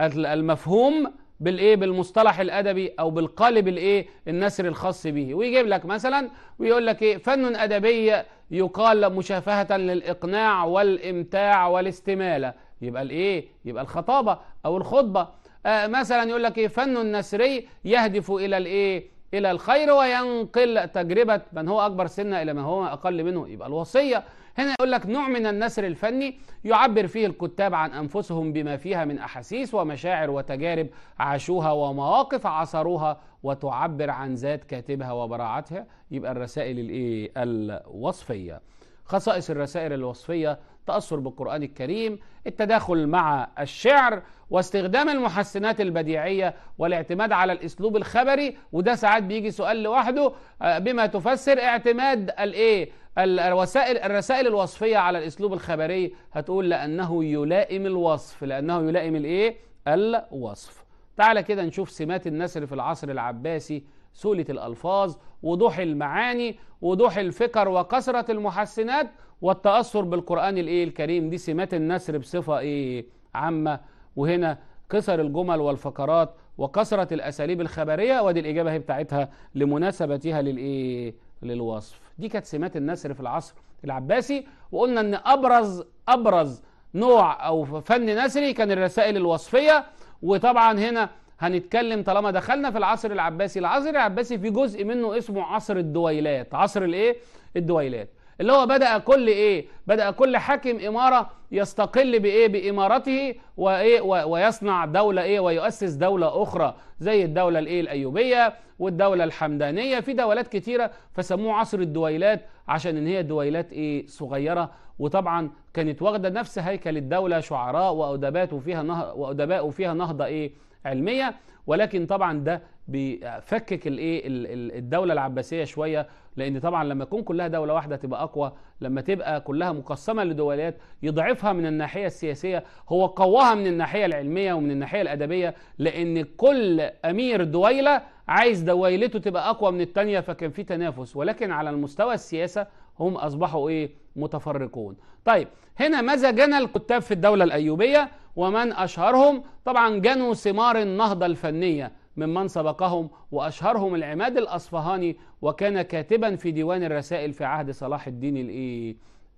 المفهوم بالايه بالمصطلح الادبي او بالقالب الايه النثري الخاص به ويجيب لك مثلا ويقول لك ايه فن ادبي يقال مشافهه للاقناع والامتاع والاستماله يبقى الايه يبقى الخطابه او الخطبه آه مثلا يقول لك ايه فن نثري يهدف الى الايه الى الخير وينقل تجربه من هو اكبر سنا الى من هو اقل منه يبقى الوصيه هنا يقول لك نوع من النثر الفني يعبر فيه الكتاب عن أنفسهم بما فيها من أحاسيس ومشاعر وتجارب عاشوها ومواقف عصروها وتعبر عن ذات كاتبها وبراعتها يبقى الرسائل الايه الوصفيه خصائص الرسائل الوصفيه تاثر بالقران الكريم التداخل مع الشعر واستخدام المحسنات البديعيه والاعتماد على الاسلوب الخبري وده ساعات بيجي سؤال لوحده آه، بما تفسر اعتماد الايه الوسائل الرسائل الوصفية على الأسلوب الخبري هتقول لأنه يلائم الوصف لأنه يلائم الإيه؟ الوصف تعالى كده نشوف سمات النسر في العصر العباسي سولة الألفاظ وضوح المعاني وضوح الفكر وكثرة المحسنات والتأثر بالقرآن الإيه الكريم دي سمات النسر بصفة إيه عامة وهنا كسر الجمل والفقرات وكثرة الأساليب الخبرية ودي الإجابة هي بتاعتها لمناسبتها للإيه للوصف دي كانت سمات النسر في العصر العباسي وقلنا ان ابرز ابرز نوع او فن نسري كان الرسائل الوصفيه وطبعا هنا هنتكلم طالما دخلنا في العصر العباسي العصر العباسي في جزء منه اسمه عصر الدويلات عصر الايه الدويلات اللي هو بدأ كل إيه بدأ كل حاكم إمارة يستقل بإيه بإمارته وإيه ويصنع دولة إيه ويؤسس دولة أخرى زي الدولة الإيه الأيوبية والدولة الحمدانية في دولات كتيرة فسموه عصر الدويلات عشان إن هي دويلات إيه صغيرة وطبعا كانت واخدة نفس هيكل الدولة شعراء وأدبات وفيها نهضة وأدباء وفيها نهضة إيه علمية ولكن طبعا ده بيفكك الايه الدوله العباسيه شويه لان طبعا لما تكون كلها دوله واحده تبقى اقوى لما تبقى كلها مقسمه لدولات يضعفها من الناحيه السياسيه هو قواها من الناحيه العلميه ومن الناحيه الادبيه لان كل امير دويله عايز دويلته تبقى اقوى من الثانيه فكان في تنافس ولكن على المستوى السياسه هم اصبحوا ايه متفرقون طيب هنا ماذا جنى الكتاب في الدوله الايوبيه ومن أشهرهم طبعا جنوا ثمار النهضة الفنية ممن سبقهم وأشهرهم العماد الأصفهاني وكان كاتبا في ديوان الرسائل في عهد صلاح الدين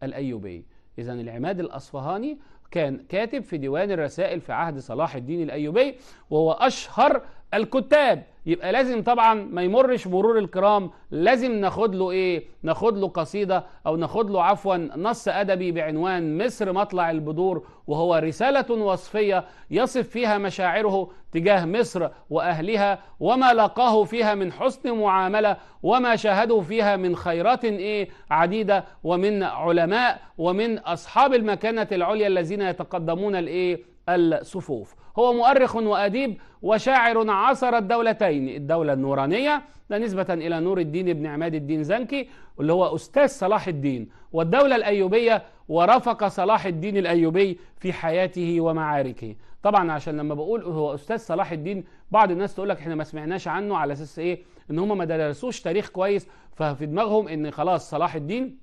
الأيوبي إذا العماد الأصفهاني كان كاتب في ديوان الرسائل في عهد صلاح الدين الأيوبي وهو أشهر الكتاب يبقى لازم طبعا ما يمرش مرور الكرام لازم ناخد له ايه ناخد له قصيده او ناخد له عفوا نص ادبي بعنوان مصر مطلع البدور وهو رساله وصفيه يصف فيها مشاعره تجاه مصر واهلها وما لقاه فيها من حسن معامله وما شاهدوا فيها من خيرات ايه عديده ومن علماء ومن اصحاب المكانه العليا الذين يتقدمون الايه الصفوف هو مؤرخ وأديب وشاعر عاصر الدولتين الدولة النورانية ده نسبة إلى نور الدين بن عماد الدين زنكي اللي هو أستاذ صلاح الدين والدولة الأيوبية ورافق صلاح الدين الأيوبي في حياته ومعاركه طبعا عشان لما بقول هو أستاذ صلاح الدين بعض الناس تقول لك احنا ما سمعناش عنه على أساس إيه إن هم ما درسوش تاريخ كويس ففي دماغهم إن خلاص صلاح الدين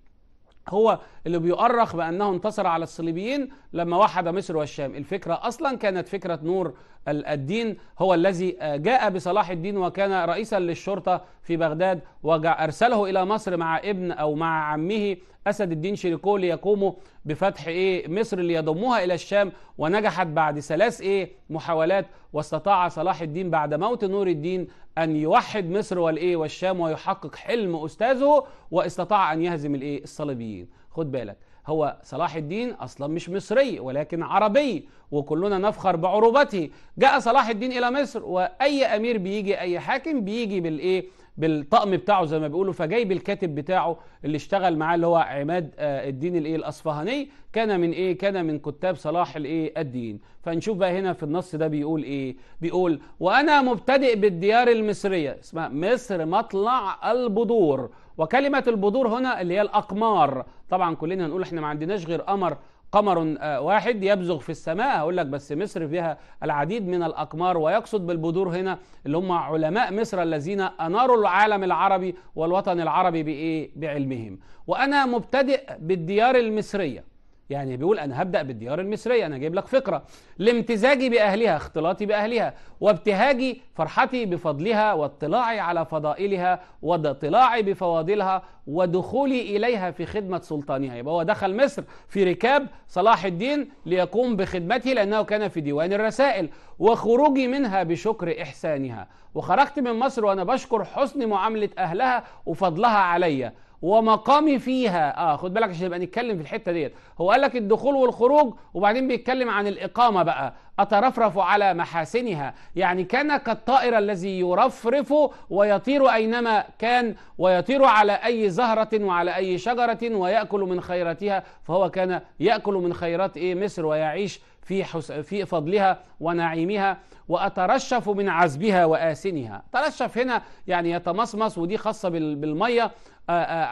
هو اللي بيؤرخ بانه انتصر على الصليبيين لما وحد مصر والشام، الفكره اصلا كانت فكره نور الدين هو الذي آه، جاء بصلاح الدين وكان رئيسا للشرطه في بغداد وارسله الى مصر مع ابن او مع عمه اسد الدين شيريكو ليقوموا بفتح ايه مصر ليضموها الى الشام ونجحت بعد ثلاث ايه محاولات واستطاع صلاح الدين بعد موت نور الدين أن يوحد مصر والإيه والشام ويحقق حلم أستاذه واستطاع أن يهزم الإيه الصليبيين خد بالك هو صلاح الدين أصلا مش مصري ولكن عربي وكلنا نفخر بعروبته جاء صلاح الدين إلى مصر وأي أمير بيجي أي حاكم بيجي بالإيه بالطقم بتاعه زي ما بيقولوا فجايب الكاتب بتاعه اللي اشتغل معاه اللي هو عماد آه، الدين الايه الاصفهاني كان من ايه كان من كتاب صلاح الايه الدين فنشوف بقى هنا في النص ده بيقول ايه بيقول وانا مبتدئ بالديار المصريه اسمها مصر مطلع البدور وكلمه البدور هنا اللي هي الاقمار طبعا كلنا هنقول احنا ما عندناش غير قمر قمر آه، واحد يبزغ في السماء اقول لك بس مصر فيها العديد من الأقمار ويقصد بالبدور هنا اللي هم علماء مصر الذين أناروا العالم العربي والوطن العربي بإيه؟ بعلمهم وأنا مبتدئ بالديار المصرية يعني بيقول أنا هبدأ بالديار المصرية أنا جايب لك فكرة لامتزاجي بأهلها اختلاطي بأهلها وابتهاجي فرحتي بفضلها واطلاعي على فضائلها واطلاعي بفواضلها ودخولي إليها في خدمة سلطانها يبقى هو دخل مصر في ركاب صلاح الدين ليقوم بخدمته لأنه كان في ديوان الرسائل وخروجي منها بشكر إحسانها وخرجت من مصر وأنا بشكر حسن معاملة أهلها وفضلها عليّ ومقامي فيها اه خد بالك عشان نبقى نتكلم في الحته ديت هو قال لك الدخول والخروج وبعدين بيتكلم عن الاقامه بقى اترفرف على محاسنها يعني كان كالطائر الذي يرفرف ويطير اينما كان ويطير على اي زهره وعلى اي شجره وياكل من خيراتها فهو كان ياكل من خيرات ايه مصر ويعيش في, حس... في فضلها ونعيمها وأترشف من عذبها وآسنها ترشف هنا يعني يتمصمص ودي خاصة بال... بالمية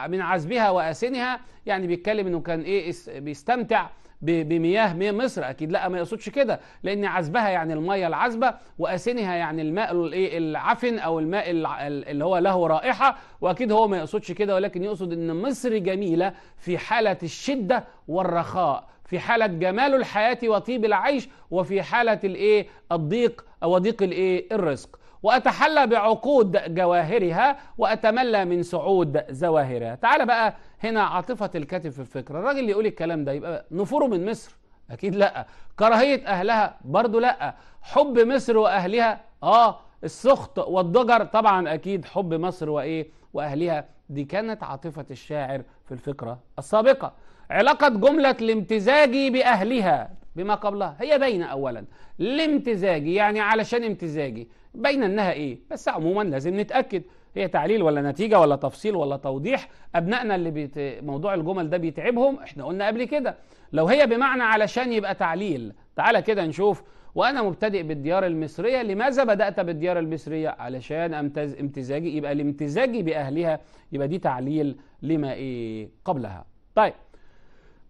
من عذبها وآسنها يعني بيتكلم أنه كان إيه بيستمتع بمياه مصر اكيد لا ما يقصدش كده لان عذبها يعني الميه العذبه واسنها يعني الماء الايه العفن او الماء اللي هو له رائحه واكيد هو ما يقصدش كده ولكن يقصد ان مصر جميله في حاله الشده والرخاء في حالة جمال الحياة وطيب العيش وفي حالة الايه الضيق أو ضيق الايه الرزق وأتحلى بعقود جواهرها وأتملى من سعود زواهرها تعال بقى هنا عاطفة الكاتب في الفكرة الراجل اللي يقول الكلام ده يبقى نفوره من مصر أكيد لأ كراهية أهلها برضو لأ حب مصر وأهلها آه السخط والضجر طبعا أكيد حب مصر وإيه وأهلها دي كانت عاطفة الشاعر في الفكرة السابقة علاقة جملة الامتزاجي بأهلها بما قبلها هي بين أولا الامتزاجي يعني علشان امتزاجي بين أنها إيه بس عموما لازم نتأكد هي تعليل ولا نتيجة ولا تفصيل ولا توضيح أبنائنا اللي بيت... موضوع الجمل ده بيتعبهم احنا قلنا قبل كده لو هي بمعنى علشان يبقى تعليل تعالى كده نشوف وأنا مبتدئ بالديار المصرية لماذا بدأت بالديار المصرية علشان أمتز... امتزاجي يبقى الامتزاجي بأهلها يبقى دي تعليل لما إيه قبلها طيب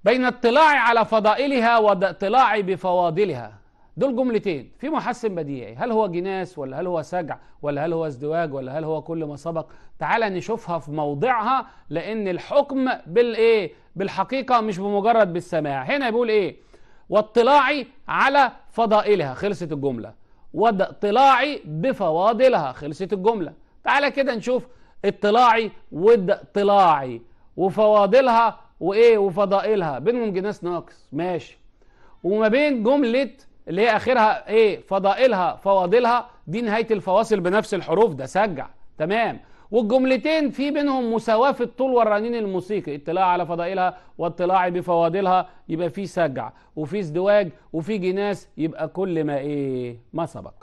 بين اطلاعي على فضائلها واطلاعي بفواضلها دول جملتين في محسن بديعي هل هو جناس ولا هل هو سجع ولا هل هو ازدواج ولا هل هو كل ما سبق تعال نشوفها في موضعها لان الحكم بالايه بالحقيقه مش بمجرد بالسماع هنا بيقول ايه واطلاعي على فضائلها خلصت الجمله واطلاعي بفواضلها خلصت الجمله تعال كده نشوف اطلاعي واطلاعي وفواضلها وايه وفضائلها بينهم جناس ناقص ماشي وما بين جمله اللي هي اخرها ايه فضائلها فواضلها دي نهايه الفواصل بنفس الحروف ده سجع تمام والجملتين في بينهم مساواه في الطول والرنين الموسيقي اطلاع على فضائلها واطلاعي بفواضلها يبقى في سجع وفي ازدواج وفي جناس يبقى كل ما ايه ما سبق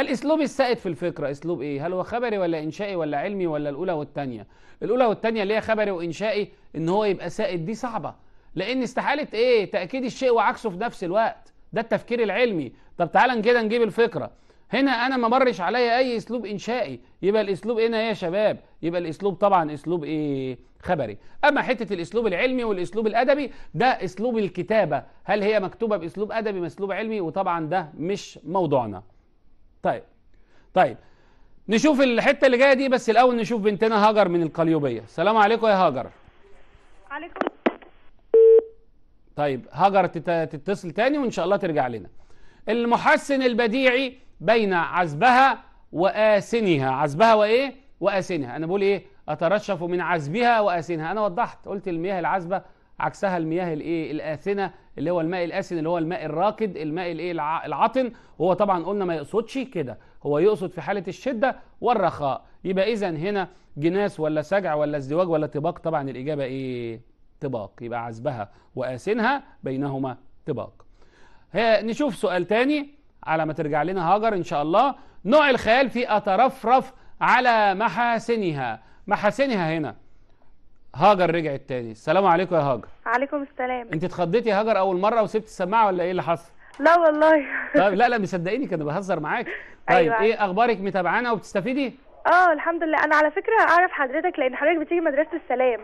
الاسلوب السائد في الفكره اسلوب ايه هل هو خبري ولا انشائي ولا علمي ولا الاولى والثانيه الاولى والثانيه اللي هي خبري وانشائي ان هو يبقى سائد دي صعبه لان استحاله ايه تاكيد الشيء وعكسه في نفس الوقت ده التفكير العلمي طب تعالى كده نجيب الفكره هنا انا ما مرش عليا اي اسلوب انشائي يبقى الاسلوب هنا يا شباب يبقى الاسلوب طبعا اسلوب ايه خبري اما حته الاسلوب العلمي والاسلوب الادبي ده اسلوب الكتابه هل هي مكتوبه باسلوب ادبي اسلوب علمي وطبعا ده مش موضوعنا طيب طيب نشوف الحته اللي جايه دي بس الاول نشوف بنتنا هاجر من القليوبيه السلام عليكم يا هاجر عليكم طيب هاجر تتصل تاني وان شاء الله ترجع لنا المحسن البديعي بين عزبها وآسنها عزبها وإيه؟ وآسنها أنا بقول إيه؟ أترشف من عزبها وآسنها أنا وضحت قلت المياه العذبة عكسها المياه الايه الآثنة اللي هو الماء الآسن اللي هو الماء الراكد الماء الايه العطن هو طبعا قلنا ما يقصدش كده هو يقصد في حالة الشدة والرخاء يبقى إذا هنا جناس ولا سجع ولا ازدواج ولا طباق طبعا الإجابة إيه طباق يبقى عزبها وآسنها بينهما طباق نشوف سؤال تاني على ما ترجع لنا هاجر إن شاء الله نوع الخيال في أترفرف على محاسنها محاسنها هنا هاجر رجعت تاني السلام عليكم يا هاجر عليكم السلام انت اتخضيتي يا هاجر اول مره وسبت السماعه ولا ايه اللي حصل لا والله طيب لا لا مصدقيني كنت بهزر معاك طيب أيوة. ايه اخبارك متابعانا وبتستفيدي اه الحمد لله انا على فكره اعرف حضرتك لان حضرتك بتيجي مدرسه السلام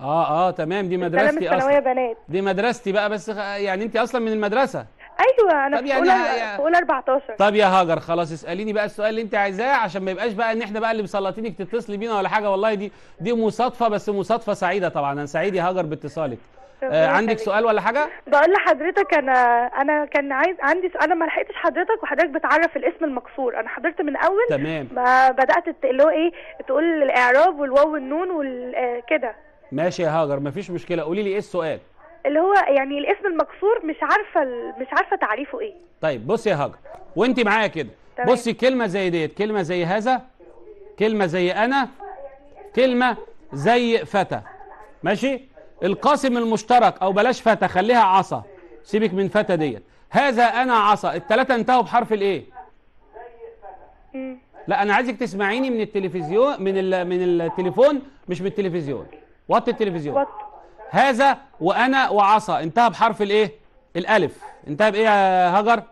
اه اه تمام دي مدرستي اصلا بنات دي مدرستي بقى بس يعني انت اصلا من المدرسه ايوه انا طب يعني في اولى 14 طب يا هاجر خلاص اساليني بقى السؤال اللي انت عايزاه عشان ما يبقاش بقى ان احنا بقى اللي مسلطينك تتصلي بينا ولا حاجه والله دي دي مصادفه بس مصادفه سعيده طبعا انا سعيد يا هاجر باتصالك آه عندك سؤال ولا حاجه بقول لحضرتك انا انا كان عايز عندي سؤال انا ما لحقتش حضرتك وحضرتك بتعرف الاسم المكسور انا حضرت من اول تمام ما بدات اللي هو ايه تقول الاعراب والواو والنون وكده آه، ماشي يا هاجر مفيش مشكله قولي لي ايه السؤال اللي هو يعني الاسم المكسور مش عارفه مش عارفه تعريفه ايه طيب بصي يا هاجر وانت معايا كده بصي كلمه زي ديت كلمه زي هذا كلمه زي انا كلمه زي فتى ماشي القاسم المشترك او بلاش فتى خليها عصا سيبك من فتى ديت هذا انا عصا الثلاثه انتهوا بحرف الايه لا انا عايزك تسمعيني من التلفزيون من من التليفون مش من التلفزيون وطي التلفزيون وطي هذا وأنا وعصا انتهى بحرف الإيه؟ الألف انتهى بإيه يا هجر؟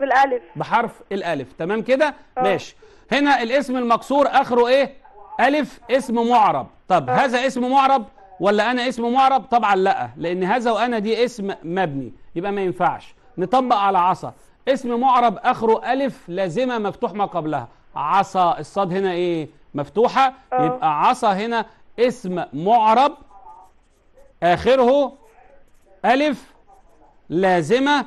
بالألف بحرف الألف تمام كده؟ آه. ماشي هنا الاسم المكسور آخره إيه؟ ألف اسم معرب طب أوه. هذا اسم معرب ولا أنا اسم معرب؟ طبعا لأ لأن هذا وأنا دي اسم مبني يبقى ما ينفعش نطبق على عصا اسم معرب آخره ألف لازمة مفتوح ما قبلها عصا الصاد هنا إيه؟ مفتوحة أوه. يبقى عصا هنا اسم معرب آخره ألف لازمة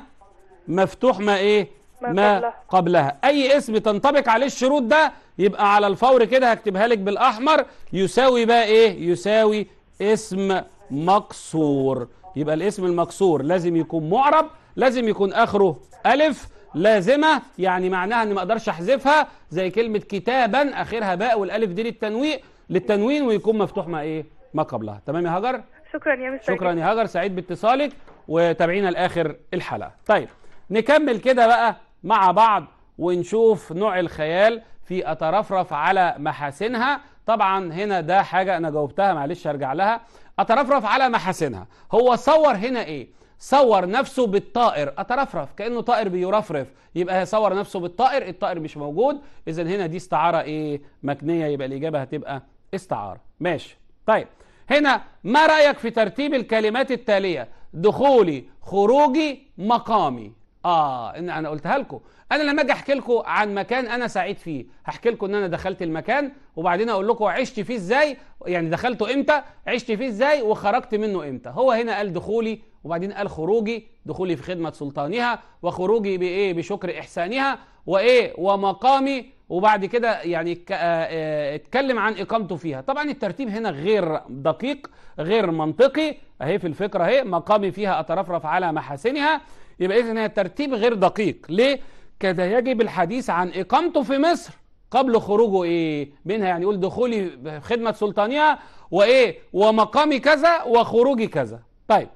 مفتوح ما إيه ما قبلها أي اسم تنطبق عليه الشروط ده يبقى على الفور كده هكتبها لك بالأحمر يساوي بقى إيه يساوي اسم مقصور يبقى الاسم المكسور لازم يكون معرب لازم يكون اخره الف لازمه يعني معناها ان ما اقدرش احذفها زي كلمه كتابا اخرها باء والالف دي للتنوين للتنوين ويكون مفتوح ما ايه ما قبلها تمام يا هاجر شكرا يا مستر شكرا يا هاجر سعيد باتصالك وتابعينا لاخر الحلقه طيب نكمل كده بقى مع بعض ونشوف نوع الخيال في اترفرف على محاسنها طبعا هنا ده حاجه انا جاوبتها معلش ارجع لها اترفرف على محاسنها هو صور هنا ايه صور نفسه بالطائر اترفرف كانه طائر بيرفرف يبقى صور نفسه بالطائر الطائر مش موجود اذا هنا دي استعاره ايه مكنيه يبقى الاجابه هتبقى استعاره ماشي طيب هنا ما رأيك في ترتيب الكلمات التالية دخولي خروجي مقامي آه إن أنا قلتها لكم أنا لما أجي أحكي لكم عن مكان أنا سعيد فيه هحكي لكم إن أنا دخلت المكان وبعدين أقول لكم عشت فيه إزاي يعني دخلته إمتى عشت فيه إزاي وخرجت منه إمتى هو هنا قال دخولي وبعدين قال خروجي دخولي في خدمة سلطانها وخروجي بإيه بشكر إحسانها وإيه ومقامي وبعد كده يعني آه، آه، اتكلم عن إقامته فيها طبعا الترتيب هنا غير دقيق غير منطقي أهي في الفكرة أهي مقامي فيها أترفرف على محاسنها يبقى إذن الترتيب غير دقيق ليه؟ كده يجب الحديث عن إقامته في مصر قبل خروجه ايه منها يعني يقول دخولي خدمة سلطانها وايه ومقامي كذا وخروجي كذا طيب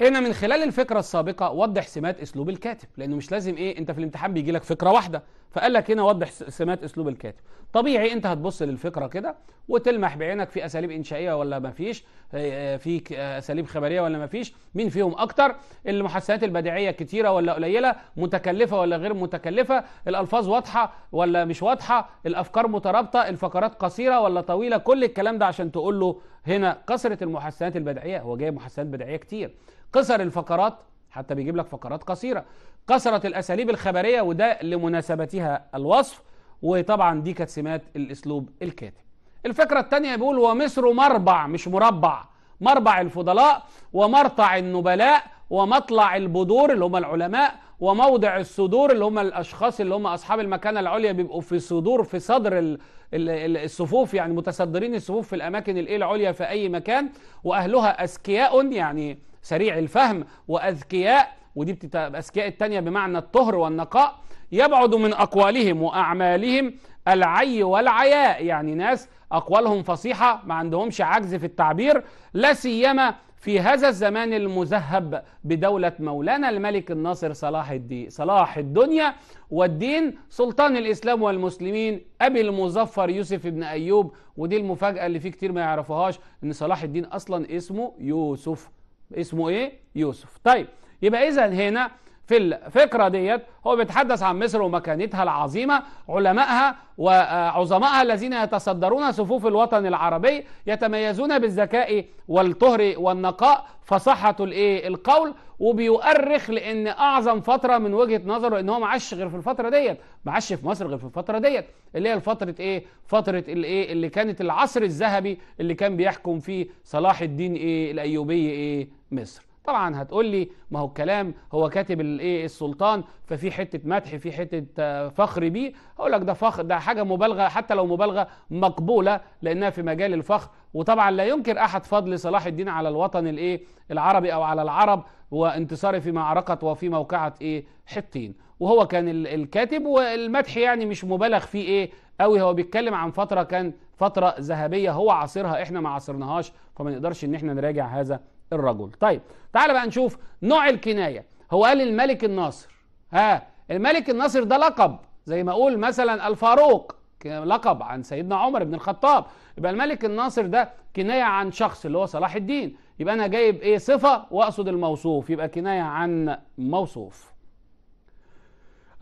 هنا من خلال الفكره السابقه وضح سمات اسلوب الكاتب لانه مش لازم ايه انت في الامتحان بيجي لك فكره واحده فقال لك هنا وضح سمات اسلوب الكاتب طبيعي انت هتبص للفكره كده وتلمح بعينك في اساليب انشائيه ولا ما فيش آه، آه، في آه، اساليب خبريه ولا ما فيش مين فيهم اكتر المحسنات البديعيه كتيره ولا قليله متكلفه ولا غير متكلفه الالفاظ واضحه ولا مش واضحه الافكار مترابطه الفقرات قصيره ولا طويله كل الكلام ده عشان تقول له هنا كثره المحسنات البدعية هو جايب محسنات بدعية كتير قصر الفقرات حتى بيجيب لك فقرات قصيره كثرت الاساليب الخبريه وده لمناسبتها الوصف وطبعا دي كانت سمات الاسلوب الكاتب الفكره الثانيه بيقول ومصر مربع مش مربع مربع الفضلاء ومرتع النبلاء ومطلع البدور اللي هم العلماء وموضع الصدور اللي هم الاشخاص اللي هم اصحاب المكانه العليا بيبقوا في صدور في صدر الصفوف يعني متصدرين الصفوف في الاماكن الايه العليا في اي مكان واهلها اذكياء يعني سريع الفهم وأذكياء ودي بتبقى اذكياء الثانيه بمعنى الطهر والنقاء يبعد من أقوالهم وأعمالهم العي والعياء يعني ناس أقوالهم فصيحة ما عندهمش عجز في التعبير لا سيما في هذا الزمان المذهب بدولة مولانا الملك الناصر صلاح الدين صلاح الدنيا والدين سلطان الإسلام والمسلمين أبي المظفر يوسف بن أيوب ودي المفاجأة اللي فيه كتير ما يعرفوهاش إن صلاح الدين أصلا اسمه يوسف اسمه ايه يوسف طيب يبقى اذا هنا في الفكرة ديت هو بيتحدث عن مصر ومكانتها العظيمة علمائها وعظمائها الذين يتصدرون صفوف الوطن العربي يتميزون بالذكاء والطهر والنقاء فصحة الايه القول وبيؤرخ لان اعظم فترة من وجهة نظره ان هو ما عاش غير في الفترة ديت ما عاش في مصر غير في الفترة ديت اللي هي فترة ايه فترة الايه اللي كانت العصر الذهبي اللي كان بيحكم فيه صلاح الدين ايه الايوبي ايه مصر طبعا هتقول لي ما هو الكلام هو كاتب الايه السلطان ففي حته مدح في حته آه، فخر بيه هقول لك ده فخر ده حاجه مبالغه حتى لو مبالغه مقبوله لانها في مجال الفخر وطبعا لا ينكر احد فضل صلاح الدين على الوطن الايه العربي او على العرب وانتصاره في معركه وفي موقعه ايه حطين وهو كان الكاتب والمدح يعني مش مبالغ فيه ايه قوي هو بيتكلم عن فتره كان فتره ذهبيه هو عاصرها احنا ما عاصرناهاش فما نقدرش ان احنا نراجع هذا الرجل طيب تعال بقى نشوف نوع الكناية هو قال الملك الناصر ها الملك الناصر ده لقب زي ما اقول مثلا الفاروق لقب عن سيدنا عمر بن الخطاب يبقى الملك الناصر ده كناية عن شخص اللي هو صلاح الدين يبقى انا جايب ايه صفة واقصد الموصوف يبقى كناية عن موصوف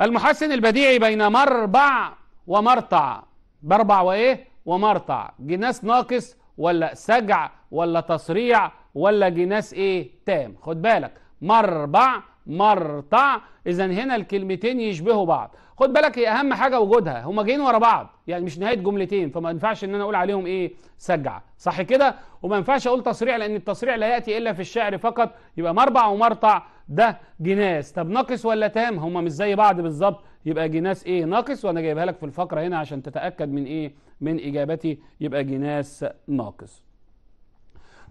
المحسن البديعي بين مربع ومرتع بربع وايه ومرتع جناس ناقص ولا سجع ولا تصريع ولا جناس ايه تام خد بالك مربع مرطع اذا هنا الكلمتين يشبهوا بعض خد بالك هي اهم حاجه وجودها هما جايين ورا بعض يعني مش نهايه جملتين فما ينفعش ان انا اقول عليهم ايه سجعه صح كده وما ينفعش اقول تصريع لان التصريع لا ياتي الا في الشعر فقط يبقى مربع ومرطع ده جناس طب ناقص ولا تام هما مش زي بعض بالظبط يبقى جناس ايه ناقص وانا جايبها لك في الفقره هنا عشان تتاكد من ايه من اجابتي يبقى جناس ناقص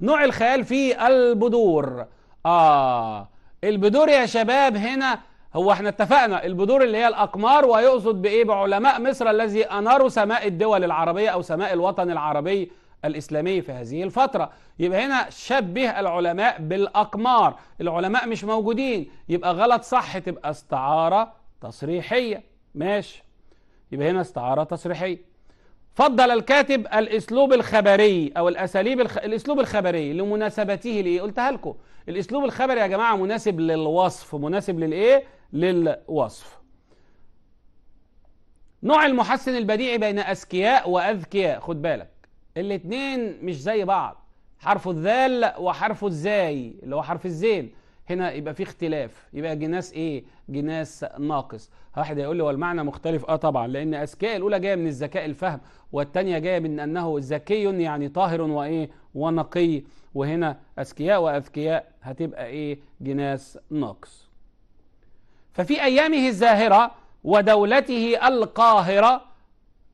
نوع الخيال فيه البذور آه البذور يا شباب هنا هو احنا اتفقنا البذور اللي هي الأقمار ويقصد بإيه بعلماء مصر الذي أناروا سماء الدول العربية أو سماء الوطن العربي الإسلامي في هذه الفترة يبقى هنا شبه العلماء بالأقمار العلماء مش موجودين يبقى غلط صح تبقى استعارة تصريحية ماشي يبقى هنا استعارة تصريحية فضل الكاتب الاسلوب الخبري او الاساليب الخ... الاسلوب الخبري لمناسبته لايه قلتها لكم الاسلوب الخبري يا جماعه مناسب للوصف مناسب للايه للوصف نوع المحسن البديع بين اذكياء واذكياء خد بالك الاثنين مش زي بعض حرف الذال وحرف الزاي اللي هو حرف الزين هنا يبقى في اختلاف يبقى جناس ايه جناس ناقص واحد هيقول لي هو المعنى مختلف اه طبعا لان اذكياء الاولى جايه من الذكاء الفهم والثانيه جايه من انه ذكي يعني طاهر وايه ونقي وهنا اذكياء واذكياء هتبقى ايه جناس ناقص ففي ايامه الزاهره ودولته القاهره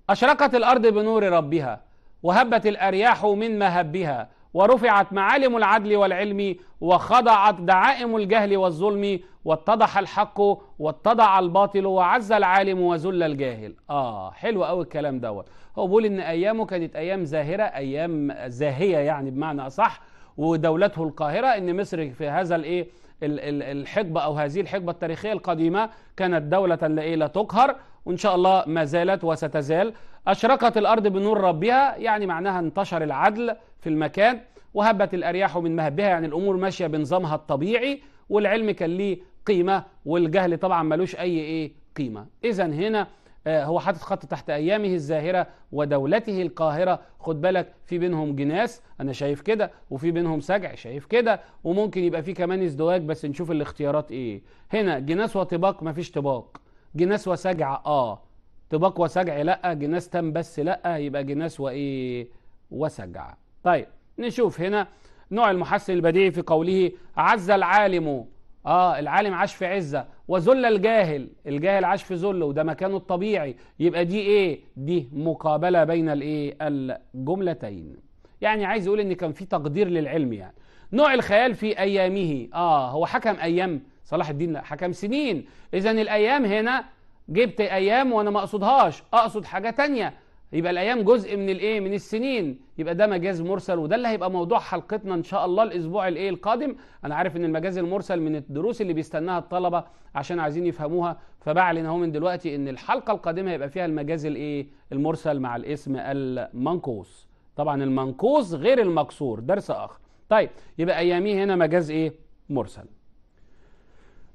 اشرقت الارض بنور ربها وهبت الارياح من مهبها ورفعت معالم العدل والعلم وخضعت دعائم الجهل والظلم واتضح الحق واتضع الباطل وعز العالم وذل الجاهل اه حلو قوي الكلام دوت هو بيقول ان ايامه كانت ايام زاهره ايام زاهيه يعني بمعنى اصح ودولته القاهره ان مصر في هذا الايه الحقبه او هذه الحقبه التاريخيه القديمه كانت دوله لا إيه، تقهر وان شاء الله ما زالت وستزال أشرقت الأرض بنور ربها يعني معناها انتشر العدل في المكان وهبت الأرياح من مهبها يعني الأمور ماشية بنظامها الطبيعي والعلم كان ليه قيمة والجهل طبعا ملوش أي إيه قيمة إذا هنا آه، هو حاطط خط تحت ايامه الزاهره ودولته القاهره خد بالك في بينهم جناس انا شايف كده وفي بينهم سجع شايف كده وممكن يبقى في كمان ازدواج بس نشوف الاختيارات ايه هنا جناس وطباق مفيش طباق جناس وسجع اه طباق وسجع لا جناس تام بس لا يبقى جناس وايه وسجع طيب نشوف هنا نوع المحسن البديعي في قوله عز العالم اه العالم عاش في عزه وذل الجاهل الجاهل عاش في ذله وده مكانه الطبيعي يبقى دي ايه دي مقابله بين الايه الجملتين يعني عايز يقول ان كان في تقدير للعلم يعني نوع الخيال في ايامه اه هو حكم ايام صلاح الدين لا حكم سنين اذا الايام هنا جبت ايام وانا ما اقصدهاش اقصد حاجه تانية يبقى الايام جزء من الايه من السنين يبقى ده مجاز مرسل وده اللي هيبقى موضوع حلقتنا ان شاء الله الاسبوع الايه القادم انا عارف ان المجاز المرسل من الدروس اللي بيستناها الطلبه عشان عايزين يفهموها فبعلن اهو من دلوقتي ان الحلقه القادمه هيبقى فيها المجاز الايه المرسل مع الاسم المنقوص طبعا المنقوص غير المكسور درس اخر طيب يبقى اياميه هنا مجاز ايه مرسل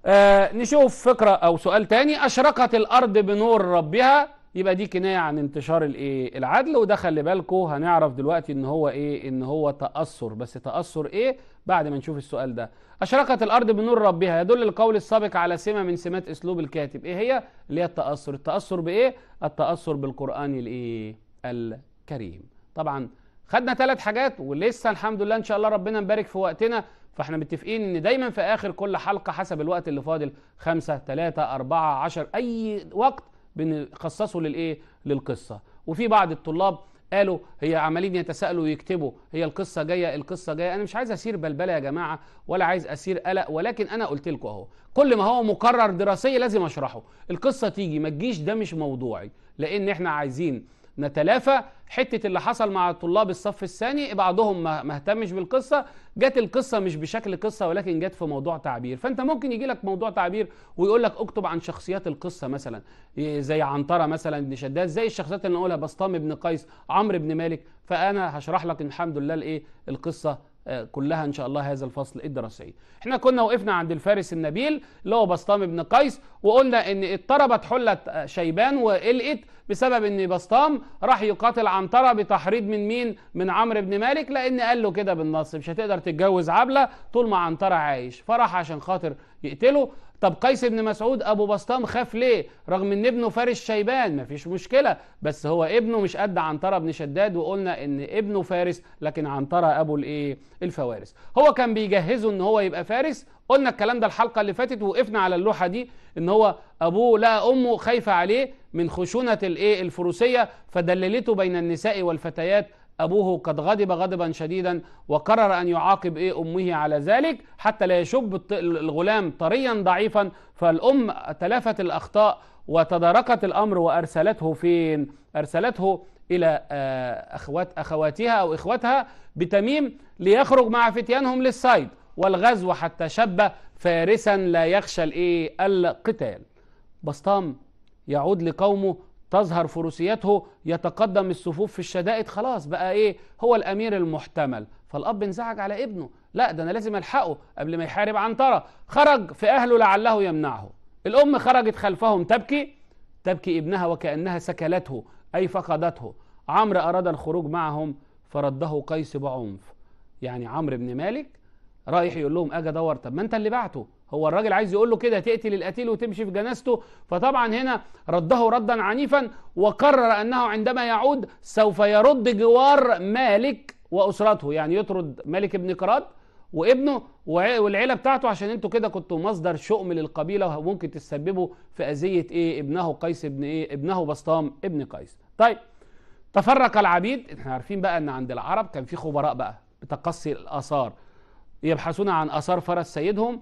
آه نشوف فكرة أو سؤال تاني أشرقت الأرض بنور ربها يبقى دي كناية عن انتشار الايه العدل وده خلي بالكو هنعرف دلوقتي ان هو ايه ان هو تأثر بس تأثر ايه بعد ما نشوف السؤال ده أشرقت الأرض بنور ربها يدل القول السابق على سمة من سمات أسلوب الكاتب ايه هي اللي هي التأثر التأثر بايه التأثر بالقرآن الايه الكريم طبعا خدنا ثلاث حاجات ولسه الحمد لله ان شاء الله ربنا مبارك في وقتنا فاحنا متفقين ان دايما في اخر كل حلقه حسب الوقت اللي فاضل 5 3 4 10 اي وقت بنخصصه للايه للقصه وفي بعض الطلاب قالوا هي عمالين يتساءلوا ويكتبوا هي القصه جايه القصه جايه انا مش عايز اسير بلبله يا جماعه ولا عايز اسير قلق ولكن انا قلت لكم اهو كل ما هو مقرر دراسيا لازم اشرحه القصه تيجي ما تجيش ده مش موضوعي لان احنا عايزين نتلافى حته اللي حصل مع طلاب الصف الثاني بعضهم ما اهتمش بالقصه جت القصه مش بشكل قصه ولكن جت في موضوع تعبير فانت ممكن يجي لك موضوع تعبير ويقول لك اكتب عن شخصيات القصه مثلا زي عنتره مثلا ابن شداد زي الشخصيات اللي نقولها بسطام ابن قيس عمرو بن مالك فانا هشرح لك الحمد لله الايه القصه آه، كلها ان شاء الله هذا الفصل الدراسي احنا كنا وقفنا عند الفارس النبيل اللي هو بسطام بن قيس وقلنا ان اضطربت حله شيبان وقلقت بسبب ان بسطام راح يقاتل عنتره بتحريض من مين من عمرو بن مالك لان قال له كده بالنص مش هتقدر تتجوز عبله طول ما عنتره عايش فراح عشان خاطر يقتله طب قيس بن مسعود ابو بسطام خاف ليه رغم ان ابنه فارس شيبان مفيش مشكله بس هو ابنه مش قد عنتره بن شداد وقلنا ان ابنه فارس لكن عنتره ابو الايه الفوارس هو كان بيجهزه ان هو يبقى فارس قلنا الكلام ده الحلقه اللي فاتت وقفنا على اللوحه دي ان هو ابوه لقى امه خايفه عليه من خشونه الايه الفروسيه فدللته بين النساء والفتيات أبوه قد غضب غضبا شديدا وقرر أن يعاقب إيه أمه على ذلك حتى لا يشب الغلام طريا ضعيفا فالأم تلافت الأخطاء وتداركت الأمر وأرسلته فين؟ أرسلته إلى آه، أخوات أخواتها أو إخوتها بتميم ليخرج مع فتيانهم للصيد والغزو حتى شب فارسا لا يخشى الإيه؟ القتال بسطام يعود لقومه تظهر فروسيته يتقدم الصفوف في الشدائد خلاص بقى ايه هو الامير المحتمل فالاب انزعج على ابنه لا ده انا لازم الحقه قبل ما يحارب عنتره خرج في اهله لعله يمنعه الام خرجت خلفهم تبكي تبكي ابنها وكانها سكلته اي فقدته عمرو اراد الخروج معهم فرده قيس بعنف يعني عمرو بن مالك رايح يقول لهم اجي ادور طب ما انت اللي بعته هو الراجل عايز يقول له كده تقتل القتيل وتمشي في جنازته فطبعا هنا رده ردا عنيفا وقرر انه عندما يعود سوف يرد جوار مالك واسرته يعني يطرد مالك ابن كراد وابنه والعيله بتاعته عشان انتوا كده كنتوا مصدر شؤم للقبيله وممكن تسببوا في اذيه ايه ابنه قيس ابن ايه ابنه بسطام ابن قيس طيب تفرق العبيد احنا عارفين بقى ان عند العرب كان في خبراء بقى بتقصي الاثار يبحثون عن اثار فرس سيدهم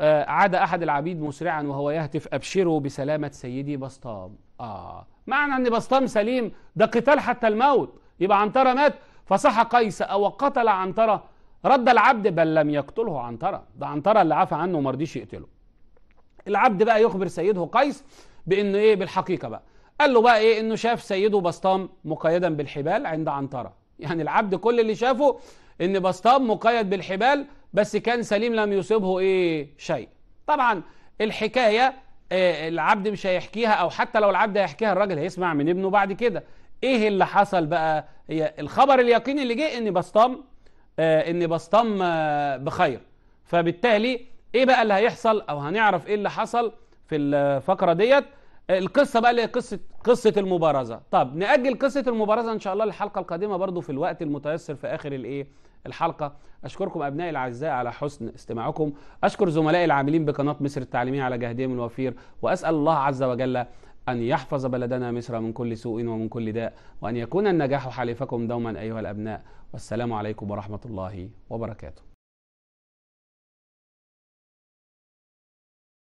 آه، عاد أحد العبيد مسرعا وهو يهتف أبشروا بسلامة سيدي بسطام آه معنى أن بسطام سليم ده قتال حتى الموت يبقى عنترة مات فصح قيس أو قتل عنترة رد العبد بل لم يقتله عنترة ده عنترة اللي عفى عنه وما رضيش يقتله العبد بقى يخبر سيده قيس بأنه إيه بالحقيقة بقى قال له بقى إيه إنه شاف سيده بسطام مقيدا بالحبال عند عنترة يعني العبد كل اللي شافه ان بسطام مقيد بالحبال بس كان سليم لم يصيبه ايه شيء طبعا الحكايه آه، العبد مش هيحكيها او حتى لو العبد هيحكيها الراجل هيسمع من ابنه بعد كده ايه اللي حصل بقى هي الخبر اليقيني اللي جه ان بسطام آه، ان بسطام آه، بخير فبالتالي ايه بقى اللي هيحصل او هنعرف ايه اللي حصل في الفقره ديت القصه بقى اللي هي قصه قصة المبارزة طب نأجل قصة المبارزة إن شاء الله للحلقة القادمة برضو في الوقت المتيسر في آخر الإيه الحلقة أشكركم أبنائي الأعزاء على حسن استماعكم أشكر زملائي العاملين بقناة مصر التعليمية على جهدهم الوفير وأسأل الله عز وجل أن يحفظ بلدنا مصر من كل سوء ومن كل داء وأن يكون النجاح حليفكم دوما أيها الأبناء والسلام عليكم ورحمة الله وبركاته